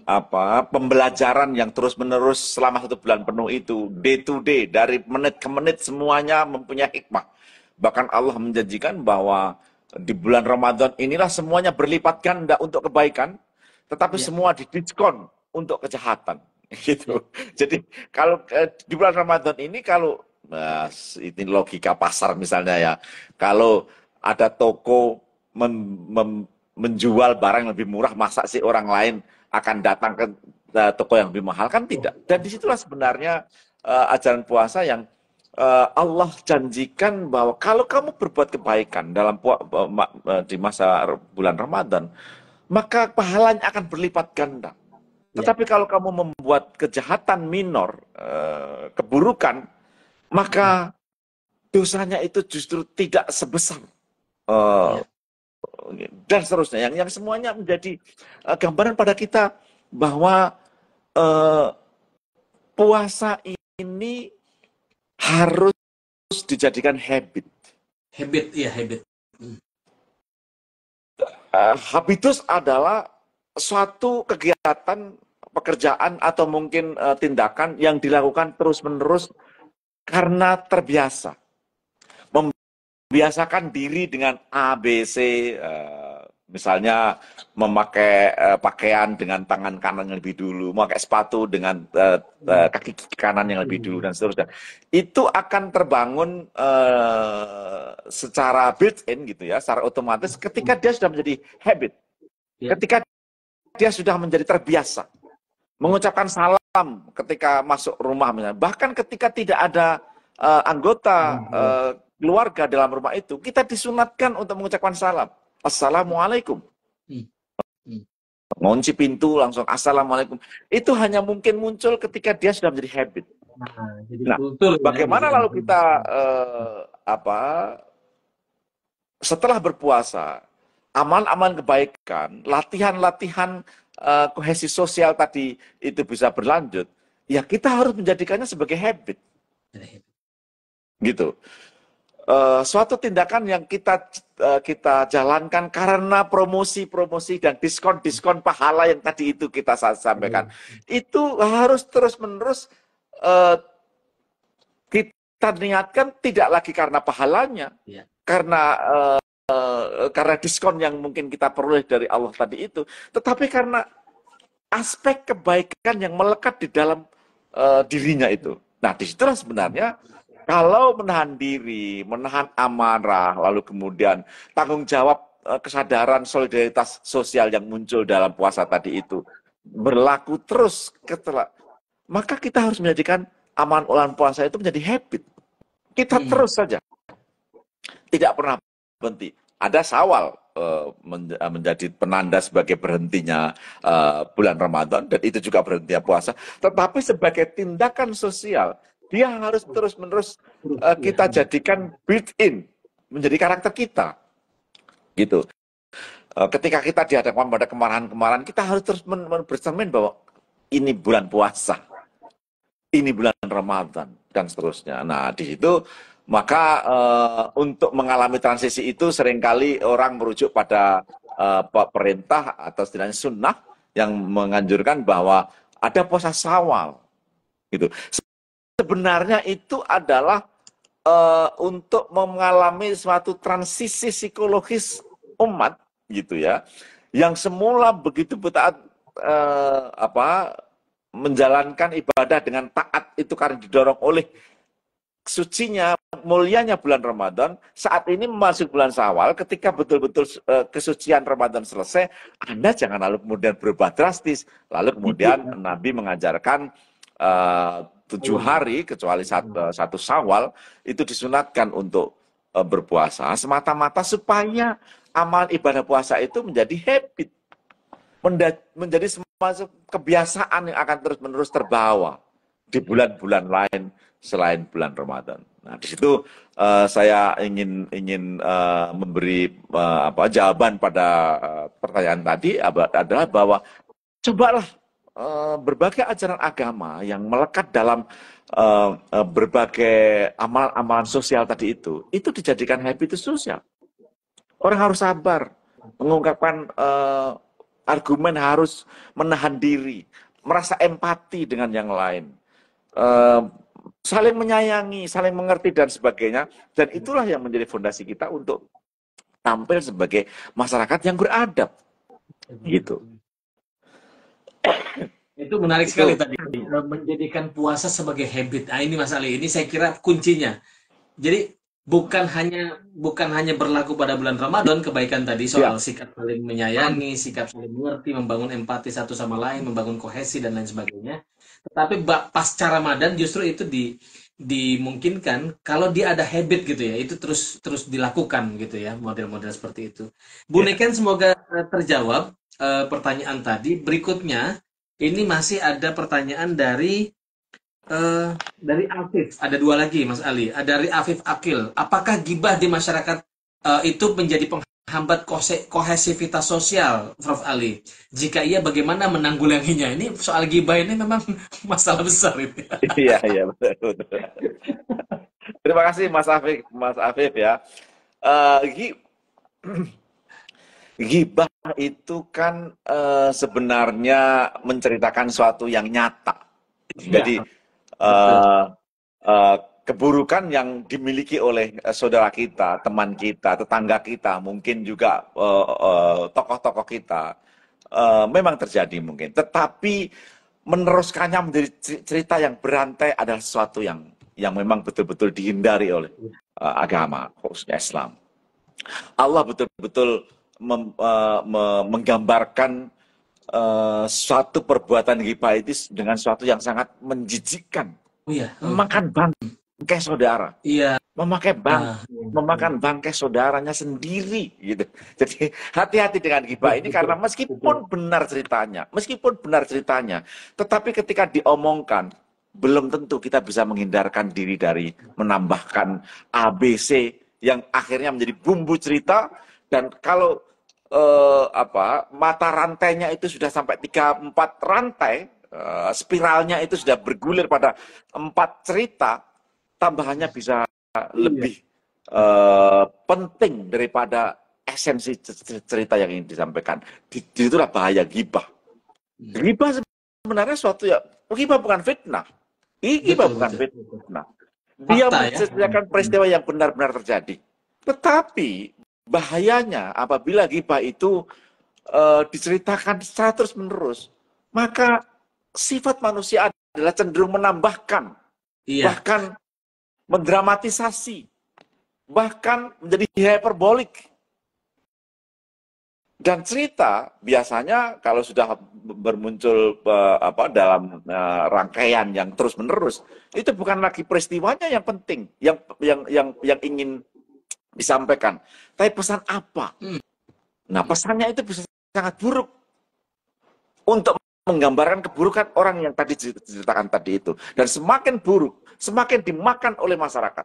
apa pembelajaran yang terus-menerus selama satu bulan penuh itu day to day dari menit ke menit semuanya mempunyai hikmah. Bahkan Allah menjanjikan bahwa di bulan Ramadan inilah semuanya berlipat ganda untuk kebaikan, tetapi ya. semua didiskon untuk kejahatan. Gitu. Jadi kalau eh, di bulan Ramadan ini kalau mas, ini logika pasar misalnya ya, kalau ada toko mem, mem, menjual barang yang lebih murah, masa sih orang lain akan datang ke eh, toko yang lebih mahal kan tidak. Dan iya. disitulah sebenarnya eh, ajaran puasa yang Eh, Allah janjikan bahwa kalau kamu berbuat kebaikan dalam eh, eh, di masa bulan Ramadan, maka pahalanya akan berlipat ganda. Ya. Tetapi ya. kalau kamu membuat kejahatan minor, keburukan, maka hmm. dosanya itu justru tidak sebesar ya. dan seterusnya. Yang yang semuanya menjadi gambaran pada kita bahwa puasa ini harus dijadikan habit. Habit, iya habit. Uh, habitus adalah suatu kegiatan, pekerjaan atau mungkin uh, tindakan yang dilakukan terus-menerus karena terbiasa. Membiasakan diri dengan ABC, uh, eh, Misalnya memakai eh, pakaian dengan tangan kanan yang lebih dulu, memakai sepatu dengan eh, eh, kaki kanan yang lebih dulu hmm. dan seterusnya. Itu akan terbangun secara built-in gitu ya, secara otomatis ketika dia sudah menjadi habit. Ya. Ketika dia sudah menjadi terbiasa. Mengucapkan salam ketika masuk rumah misalnya, bahkan ketika tidak ada anggota hmm, hmm. keluarga dalam rumah itu, kita disunatkan untuk mengucapkan salam. Assalamualaikum. Hmm. hmm. Ngunci pintu langsung Assalamualaikum. Itu hanya mungkin muncul ketika dia sudah menjadi habit. Nah, nah ya, bagaimana lalu kita eh, apa setelah berpuasa aman-aman kebaikan, latihan-latihan eh, kohesi sosial tadi itu bisa berlanjut. Ya kita harus menjadikannya sebagai habit. Gitu uh, suatu tindakan yang kita uh, kita jalankan karena promosi-promosi dan diskon-diskon pahala yang tadi itu kita sampaikan hmm. itu harus terus-menerus uh, kita niatkan tidak lagi karena pahalanya ya. karena uh, uh, karena diskon yang mungkin kita peroleh dari Allah tadi itu tetapi karena aspek kebaikan yang melekat di dalam uh, dirinya itu nah disitulah sebenarnya kalau menahan diri, menahan amarah, lalu kemudian tanggung jawab eh, kesadaran solidaritas sosial yang muncul dalam puasa tadi itu berlaku terus ketela, maka kita harus menjadikan aman ulang puasa itu menjadi habit. Kita hmm. terus saja. Tidak pernah berhenti. Ada sawal eh, eh, menjadi penanda sebagai berhentinya bulan Ramadan dan itu juga berhentinya puasa. Tetapi sebagai tindakan sosial, dia harus terus-menerus uh, kita jadikan built-in menjadi karakter kita. Gitu. Uh, ketika kita dihadapkan pada kemarahan-kemarahan, kita harus terus men- men- bercermin bahwa ini bulan puasa, ini bulan Ramadan dan seterusnya. Nah, di situ maka uh, untuk mengalami transisi itu seringkali orang merujuk pada uh, perintah atau setidaknya sunnah yang menganjurkan bahwa ada puasa sawal gitu sebenarnya itu adalah uh, untuk mengalami suatu transisi psikologis umat gitu ya yang semula begitu taat eh, apa menjalankan ibadah dengan taat itu karena didorong oleh sucinya mulianya bulan Ramadan saat ini masuk bulan Syawal ketika betul-betul eh, kesucian Ramadan selesai Anda jangan lalu kemudian berubah drastis lalu kemudian iya. Nabi mengajarkan uh, tujuh oh, iya. hari kecuali satu, hmm. satu sawal itu disunatkan untuk e, berpuasa semata-mata supaya amal ibadah puasa itu menjadi habit menjadi semacam kebiasaan yang akan terus-menerus terbawa di bulan-bulan lain selain bulan Ramadan. Nah, di situ uh, saya ingin ingin uh, memberi uh, apa jawaban pada pertanyaan tadi adalah bahwa cobalah Eh, berbagai ajaran agama yang melekat dalam uh, uh, berbagai amalan-amalan sosial tadi itu, itu dijadikan habitus sosial. Orang harus sabar mengungkapkan uh, argumen, harus menahan diri, merasa empati dengan yang lain, uh, saling menyayangi, saling mengerti dan sebagainya. Dan itulah yang menjadi fondasi kita untuk tampil sebagai masyarakat yang beradab gitu. Itu menarik sekali itu. tadi. Eh, menjadikan puasa sebagai habit. Nah, ini Mas Ali, ini saya kira kuncinya. Jadi bukan hanya bukan hanya berlaku pada bulan Ramadan kebaikan tadi ya. soal ya. sikap saling menyayangi, sikap saling mengerti, membangun empati satu sama lain, membangun kohesi dan lain sebagainya. Tetapi pas cara Ramadan justru itu di dimungkinkan kalau dia ada habit gitu ya, itu terus terus dilakukan gitu ya model-model seperti itu. Bu ya. Neken semoga eh, terjawab e, pertanyaan tadi. Berikutnya ini masih ada pertanyaan dari e, dari Afif. Ada dua lagi, Mas Ali. Ada dari Afif Akil. Apakah gibah di masyarakat e, itu menjadi penghambat kohesivitas sosial, Prof Ali? Jika iya, bagaimana menanggulanginya? Ini soal gibah ini memang masalah besar Iya, iya Terima kasih Mas Afif, Mas Afif ya. Uh, Gibah itu kan e, sebenarnya menceritakan suatu yang nyata. Iya. Jadi ya. e, e, keburukan yang dimiliki oleh eh, saudara kita, teman kita, tetangga kita, mungkin juga eh, tokoh-tokoh e, e, kita, e, memang terjadi mungkin. Tetapi meneruskannya menjadi cerita yang berantai adalah sesuatu yang yang memang betul-betul dihindari oleh e, agama khususnya Islam. Allah betul-betul mem, uh, me, menggambarkan uh, suatu perbuatan ghibah dengan suatu yang sangat menjijikkan. Oh, iya. Oh. Memakan bangkai saudara. Iya. Memakai bang, uh. memakan bangkai saudaranya sendiri gitu. Jadi hati-hati dengan ghibah ini karena meskipun benar ceritanya, meskipun benar ceritanya, tetapi ketika diomongkan belum tentu kita bisa menghindarkan diri dari menambahkan ABC yang akhirnya menjadi bumbu cerita dan kalau eh, apa mata rantainya itu sudah sampai tiga empat rantai eh, spiralnya itu sudah bergulir pada empat cerita tambahannya bisa iya. lebih eh, penting daripada esensi cerita yang ingin disampaikan Di, situlah bahaya gibah iya. gibah sebenarnya suatu ya gibah bukan fitnah gibah bukan fitnah dia ya. menceritakan ya? peristiwa yang benar-benar terjadi tetapi bahayanya apabila ghibah itu e, diceritakan secara terus menerus, maka sifat manusia adalah cenderung menambahkan, iya. bahkan mendramatisasi, bahkan menjadi hiperbolik Dan cerita biasanya kalau sudah bermuncul eh, apa dalam eh, rangkaian yang terus menerus, itu bukan lagi peristiwanya yang penting, yang yang yang yang ingin disampaikan. Tapi pesan apa? Hmm. Nah, pesannya itu bisa sangat buruk. Untuk menggambarkan keburukan orang yang tadi diceritakan tadi itu. Dan semakin buruk, semakin dimakan oleh masyarakat.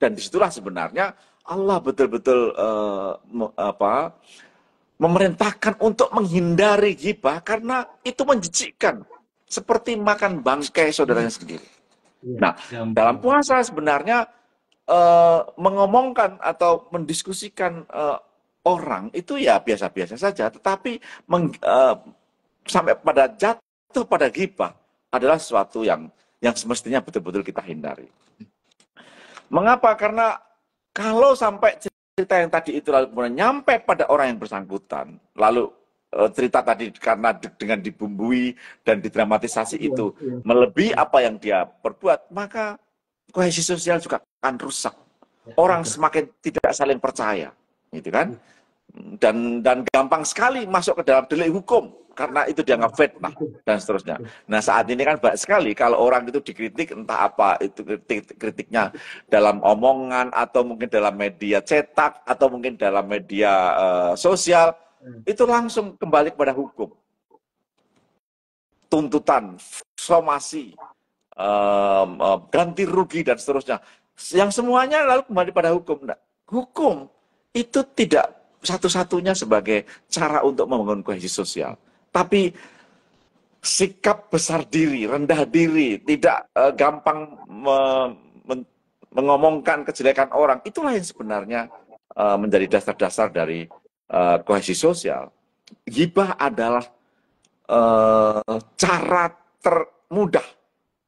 Dan disitulah sebenarnya Allah betul-betul uh, apa memerintahkan untuk menghindari gibah karena itu menjijikkan. Seperti makan bangkai saudaranya sendiri. Iya, nah, ya dalam puasa sebenarnya Eh, mengomongkan atau mendiskusikan uh, orang itu ya biasa-biasa saja, tetapi meng, uh, sampai pada jatuh pada gibah adalah sesuatu yang yang semestinya betul-betul kita hindari. Mengapa? Karena kalau sampai cerita yang tadi itu lalu kemudian nyampe pada orang yang bersangkutan, lalu cerita tadi karena dengan dibumbui dan didramatisasi iya, itu iya. melebihi apa yang dia perbuat, maka kohesi sosial juga akan rusak. Ya, orang semakin tidak saling percaya, gitu kan? Hmm. Dan dan gampang sekali masuk ke dalam delik hukum karena itu dianggap fitnah dan seterusnya. Nah saat ini kan banyak sekali kalau orang itu dikritik entah apa itu kritik, kritiknya dalam omongan atau mungkin dalam media cetak atau mungkin dalam media uh, sosial hmm. itu langsung kembali kepada hukum, tuntutan, somasi, um, um, ganti rugi dan seterusnya yang semuanya lalu kembali pada hukum. Nah, hukum itu tidak satu-satunya sebagai cara untuk membangun kohesi sosial. Tapi sikap besar diri, rendah diri, tidak uh, gampang me, men, mengomongkan kejelekan orang, itulah yang sebenarnya uh, menjadi dasar-dasar dari uh, kohesi sosial. Gibah adalah uh, cara termudah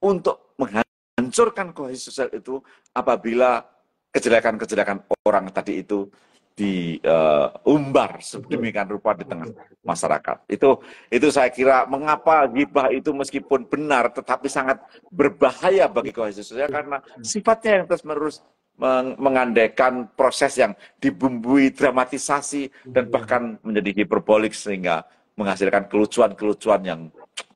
untuk hancurkan kohesi sosial itu apabila kejelekan-kejelekan orang tadi itu diumbar eh, uh, sedemikian rupa di tengah masyarakat. Itu itu saya kira mengapa gibah itu meskipun benar tetapi sangat berbahaya bagi kohesi sosial karena sifatnya yang terus-menerus meng mengandaikan proses yang dibumbui dramatisasi dan bahkan menjadi hiperbolik sehingga menghasilkan kelucuan-kelucuan yang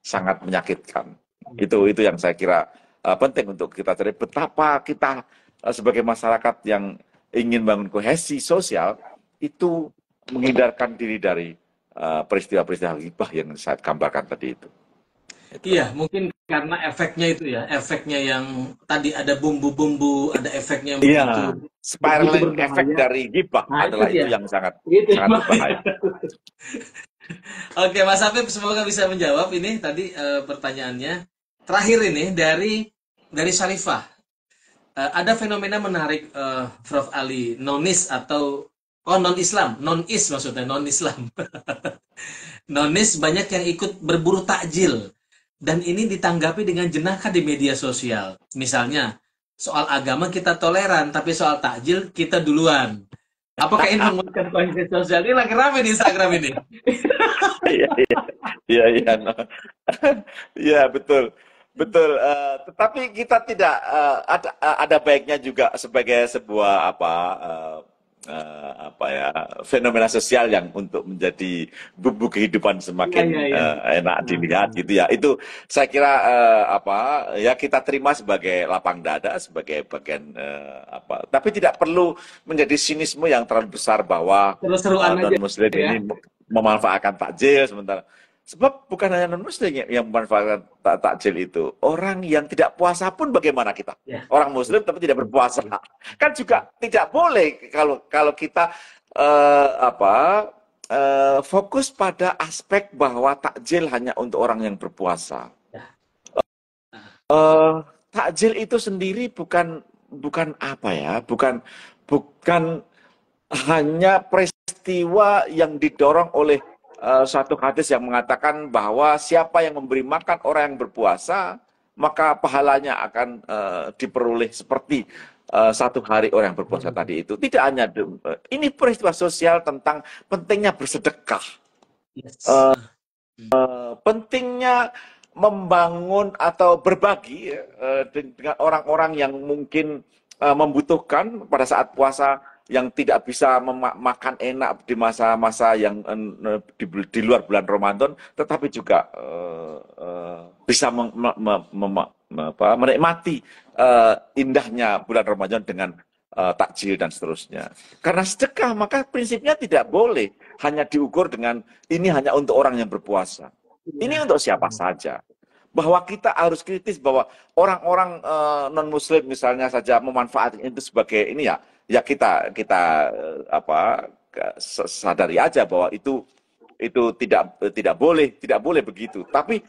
sangat menyakitkan. Itu itu yang saya kira Eh, penting untuk kita cari betapa kita eh, sebagai masyarakat yang ingin bangun kohesi sosial itu menghindarkan diri dari eh, peristiwa-peristiwa hibah yang saya gambarkan tadi itu. Itu. Iya, mungkin karena efeknya itu ya, efeknya yang tadi ada bumbu-bumbu, ada efeknya yang iya. begitu. efek dari gibah nah, adalah itu, itu yang sangat itu sangat berbahaya. Oke, Mas Afif semoga bisa menjawab ini tadi e, pertanyaannya. Terakhir ini dari dari Syarifah. Uh, eh, ada fenomena menarik uh, Prof Ali, nonis atau oh non Islam, non is maksudnya non Islam. nonis banyak yang ikut berburu takjil dan ini ditanggapi dengan jenaka di media sosial. Misalnya, soal agama kita toleran, tapi soal takjil kita duluan. Apakah ini menguatkan kondisi sosial? Ini lagi rame di Instagram ini. Iya, iya, iya, iya, iya betul. Betul. Uh, tetapi kita tidak uh, ada eh, ada baiknya juga sebagai sebuah apa uh, uh, apa ya fenomena sosial yang untuk menjadi bubuk kehidupan semakin ya, ya, ya. Uh, enak nah. dilihat gitu ya. Itu saya kira uh, apa ya kita terima sebagai lapang dada sebagai bagian uh, apa. Tapi tidak perlu menjadi sinisme yang terlalu besar bahwa non-muslim gitu ya. ini memanfaatkan takjil sementara Sebab bukan hanya non-muslim yang, yang memanfaatkan tak takjil itu. Orang yang tidak puasa pun bagaimana kita? Yeah. Orang muslim tapi tidak berpuasa. Ya. Kan juga tidak boleh kalau kalau kita uh, apa uh, fokus pada aspek bahwa takjil hanya untuk orang yang berpuasa. Yeah. Ya. Uh, takjil itu sendiri bukan bukan apa ya? Bukan bukan hanya peristiwa yang didorong oleh Eh, satu suatu hadis yang mengatakan bahwa siapa yang memberi makan orang yang berpuasa, maka pahalanya akan uh, diperoleh seperti uh, satu hari orang yang berpuasa hmm. tadi itu. Tidak hanya uh, ini peristiwa sosial tentang pentingnya bersedekah, yes. uh, uh, pentingnya membangun atau berbagi uh, dengan orang-orang yang mungkin uh, membutuhkan pada saat puasa yang tidak bisa makan enak di masa-masa yang eh, eh, di, di luar bulan Ramadan, tetapi juga uh, uh, bisa mem, mem, mem, apa, menikmati uh, indahnya bulan Ramadan dengan uh, takjil dan seterusnya. Karena sedekah maka prinsipnya tidak boleh hanya diukur dengan ini hanya untuk orang yang berpuasa. Iya. Ini untuk siapa saja bahwa kita harus kritis bahwa orang-orang uh, non muslim misalnya saja memanfaatkan itu sebagai ini ya ya kita kita eh, apa sadari aja bahwa itu itu tidak eh, tidak boleh tidak boleh begitu tapi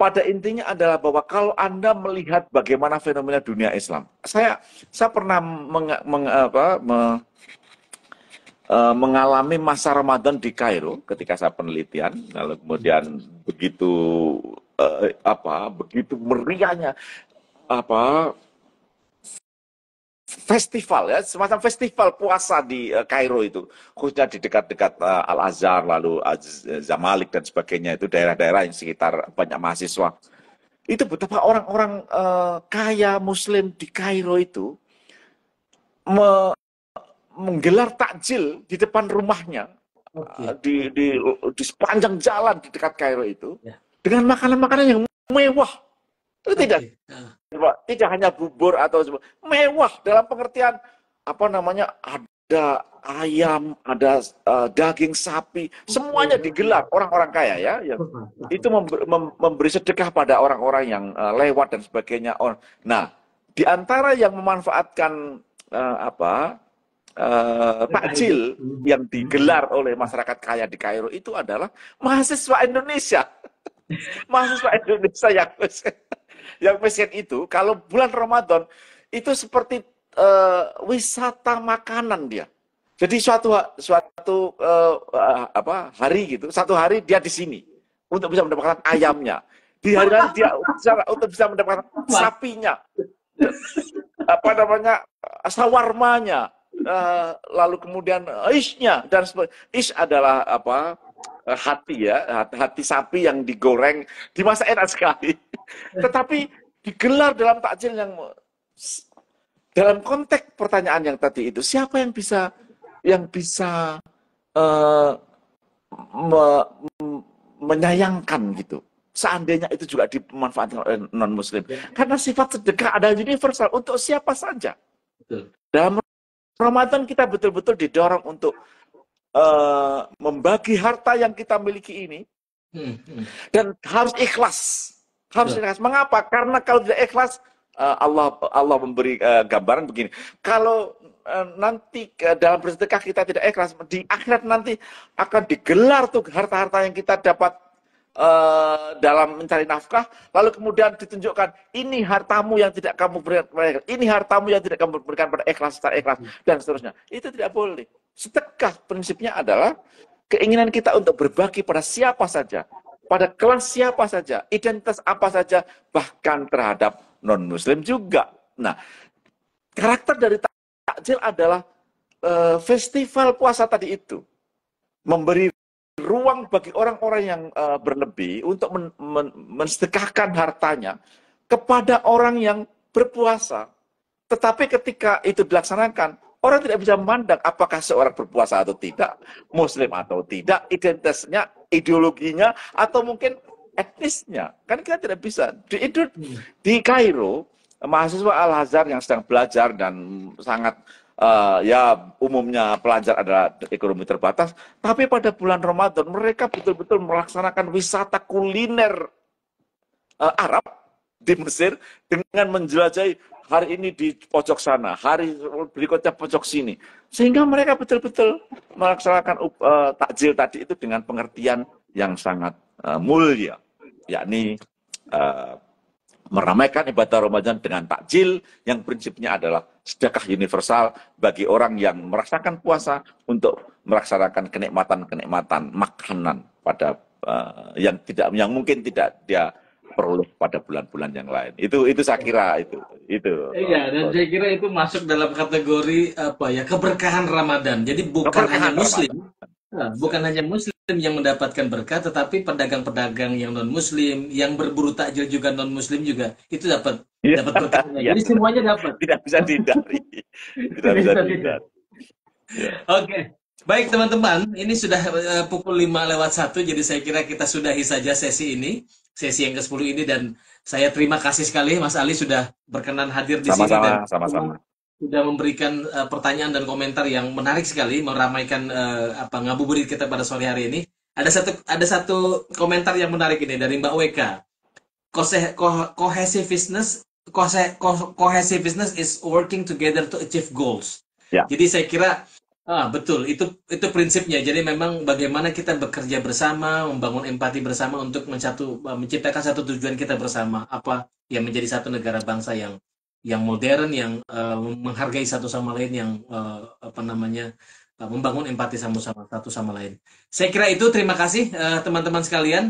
pada intinya adalah bahwa kalau anda melihat bagaimana fenomena dunia Islam saya saya pernah meng, meng, apa, me, eh, mengalami masa Ramadan di Kairo ketika saya penelitian lalu kemudian begitu eh, apa begitu meriahnya apa festival ya semacam festival puasa di eh, Kairo itu khususnya di dekat-dekat uh, eh, Al Azhar lalu uh, Zamalik dan sebagainya itu daerah-daerah yang sekitar banyak mahasiswa itu betapa orang-orang uh, kaya Muslim di Kairo itu me menggelar takjil di depan rumahnya okay. uh, di, di di sepanjang jalan di dekat Kairo itu yeah. dengan makanan-makanan yang mewah itu okay. tidak tidak hanya bubur atau mewah dalam pengertian apa namanya ada ayam, ada uh, daging sapi, semuanya mm-hmm. digelar orang-orang kaya ya. ya. Mm-hmm. Itu member, mem, memberi sedekah pada orang-orang yang uh, lewat dan sebagainya. Oh, nah, diantara yang memanfaatkan uh, apa uh, takjil mm-hmm. yang digelar oleh masyarakat kaya di Kairo itu adalah mahasiswa Indonesia, mahasiswa Indonesia yang yang miskin itu kalau bulan Ramadan itu seperti uh, wisata makanan dia. Jadi suatu suatu uh, apa hari gitu, satu hari dia di sini untuk bisa mendapatkan ayamnya. Di hari lain dia untuk bisa mendapatkan sapinya. apa namanya? sawarmanya. Uh, lalu kemudian isnya dan Is adalah apa? Eh, hati ya, hati sapi yang digoreng, di masa enak sekali. Tetapi digelar dalam takjil yang dalam konteks pertanyaan yang tadi itu, siapa yang bisa yang bisa uh, me, menyayangkan gitu? Seandainya itu juga dimanfaatkan oleh non Muslim, ya. karena sifat sedekah ada universal untuk siapa saja. Betul. Dalam Ramadan kita betul-betul didorong untuk uh, membagi harta yang kita miliki ini hmm, hmm. dan harus ikhlas harus ya. ikhlas mengapa karena kalau tidak ikhlas uh, Allah Allah memberi uh, gambaran begini kalau nanti uh, dalam bersedekah kita tidak ikhlas di akhirat nanti akan digelar tuh harta-harta yang kita dapat Uh, dalam mencari nafkah, lalu kemudian ditunjukkan ini hartamu yang tidak kamu berikan, ini hartamu yang tidak kamu berikan pada ikhlas, secara ikhlas, hmm. dan seterusnya. Itu tidak boleh. Sedekah prinsipnya adalah keinginan kita untuk berbagi pada siapa saja, pada kelas siapa saja, identitas apa saja, bahkan terhadap non-muslim juga. Nah, karakter dari takjil adalah uh, festival puasa tadi itu. Memberi ruang bagi orang-orang yang uh, berlebih untuk men, men, mensedekahkan hartanya kepada orang yang berpuasa. Tetapi ketika itu dilaksanakan, Orang tidak bisa memandang apakah seorang berpuasa atau tidak, muslim atau tidak, identitasnya, ideologinya, atau mungkin etnisnya. Kan kita tidak bisa. Di, itu, di Kairo, mahasiswa Al-Azhar yang sedang belajar dan sangat uh, ya umumnya pelajar adalah ekonomi terbatas, tapi pada bulan Ramadan mereka betul-betul melaksanakan wisata kuliner uh, Arab di Mesir dengan menjelajahi hari ini di pojok sana, hari berikutnya pojok sini. Sehingga mereka betul-betul melaksanakan uh, takjil tadi itu dengan pengertian yang sangat uh, mulia, yakni uh, meramaikan ibadah Ramadan dengan takjil yang prinsipnya adalah sedekah universal bagi orang yang merasakan puasa untuk melaksanakan kenikmatan-kenikmatan makanan pada uh, yang tidak yang mungkin tidak dia peroleh pada bulan-bulan yang lain. Itu itu saya kira itu itu. Iya, dan saya kira itu masuk dalam kategori apa ya keberkahan Ramadan. Jadi bukan keberkahan hanya Muslim, Ramadan. Iya, bukan hanya Muslim yang mendapatkan berkah, tetapi pedagang-pedagang yang non Muslim, yang berburu takjil juga non Muslim juga itu dapat ya. dapat berkahnya. Ya. Jadi semuanya dapat. Tidak bisa dihindari. Tidak bisa dihindari. Ya. Oke. Okay. Baik teman-teman, ini sudah uh, pukul 5 lewat satu jadi saya kira kita sudahi saja sesi ini sesi yang ke-10 ini dan saya terima kasih sekali Mas Ali sudah berkenan hadir di sama, sini dan sama-sama sudah memberikan uh, pertanyaan dan komentar yang menarik sekali meramaikan uh, apa ngabuburit kita pada sore hari ini. Ada satu ada satu komentar yang menarik ini dari Mbak Weka. Kohesiveness ko kohesiveness is working together to achieve goals. Ya. Jadi saya kira Ah, betul. Itu itu prinsipnya. Jadi memang bagaimana kita bekerja bersama, membangun empati bersama untuk mencatu eh, menciptakan satu tujuan kita bersama, apa yang menjadi satu negara bangsa yang yang modern, yang uh, menghargai satu sama lain, yang uh, apa namanya uh, membangun empati sama sama satu sama lain. Saya kira itu. Terima kasih teman-teman sekalian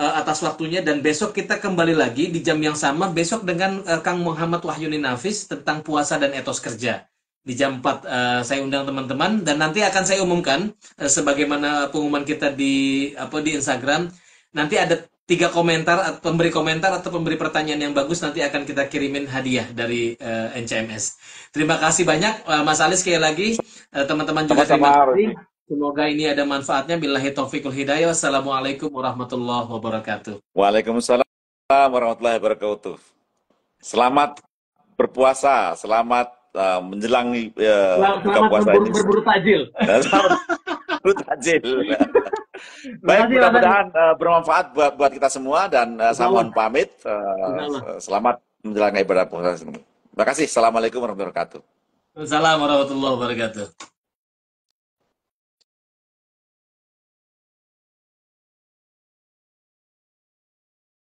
atas waktunya dan besok kita kembali lagi di jam yang sama besok dengan Kang Muhammad Wahyuni Nafis tentang puasa dan etos kerja di jam 4 uh, eh, saya undang teman-teman dan nanti akan saya umumkan uh, sebagaimana pengumuman kita di apa di Instagram nanti ada tiga komentar pemberi komentar atau pemberi pertanyaan yang bagus nanti akan kita kirimin hadiah dari uh, eh, NCMS. Terima kasih banyak uh, Mas Alis sekali lagi teman teman-teman juga terima kasih. Semoga ini ada manfaatnya. Billahi taufiqul hidayah. Wassalamualaikum warahmatullahi wabarakatuh. Waalaikumsalam warahmatullahi wabarakatuh. Selamat berpuasa, selamat uh, menjelang uh, ya, selamat, buka puasa berburu, ini. Berburu tajil. berburu tajil. Baik, mudah-mudahan uh, bermanfaat buat, buat kita semua dan uh, saya mohon pamit. Uh, selamat menjelang ibadah puasa. Terima kasih. Assalamualaikum warahmatullahi wabarakatuh. Assalamualaikum warahmatullahi wabarakatuh.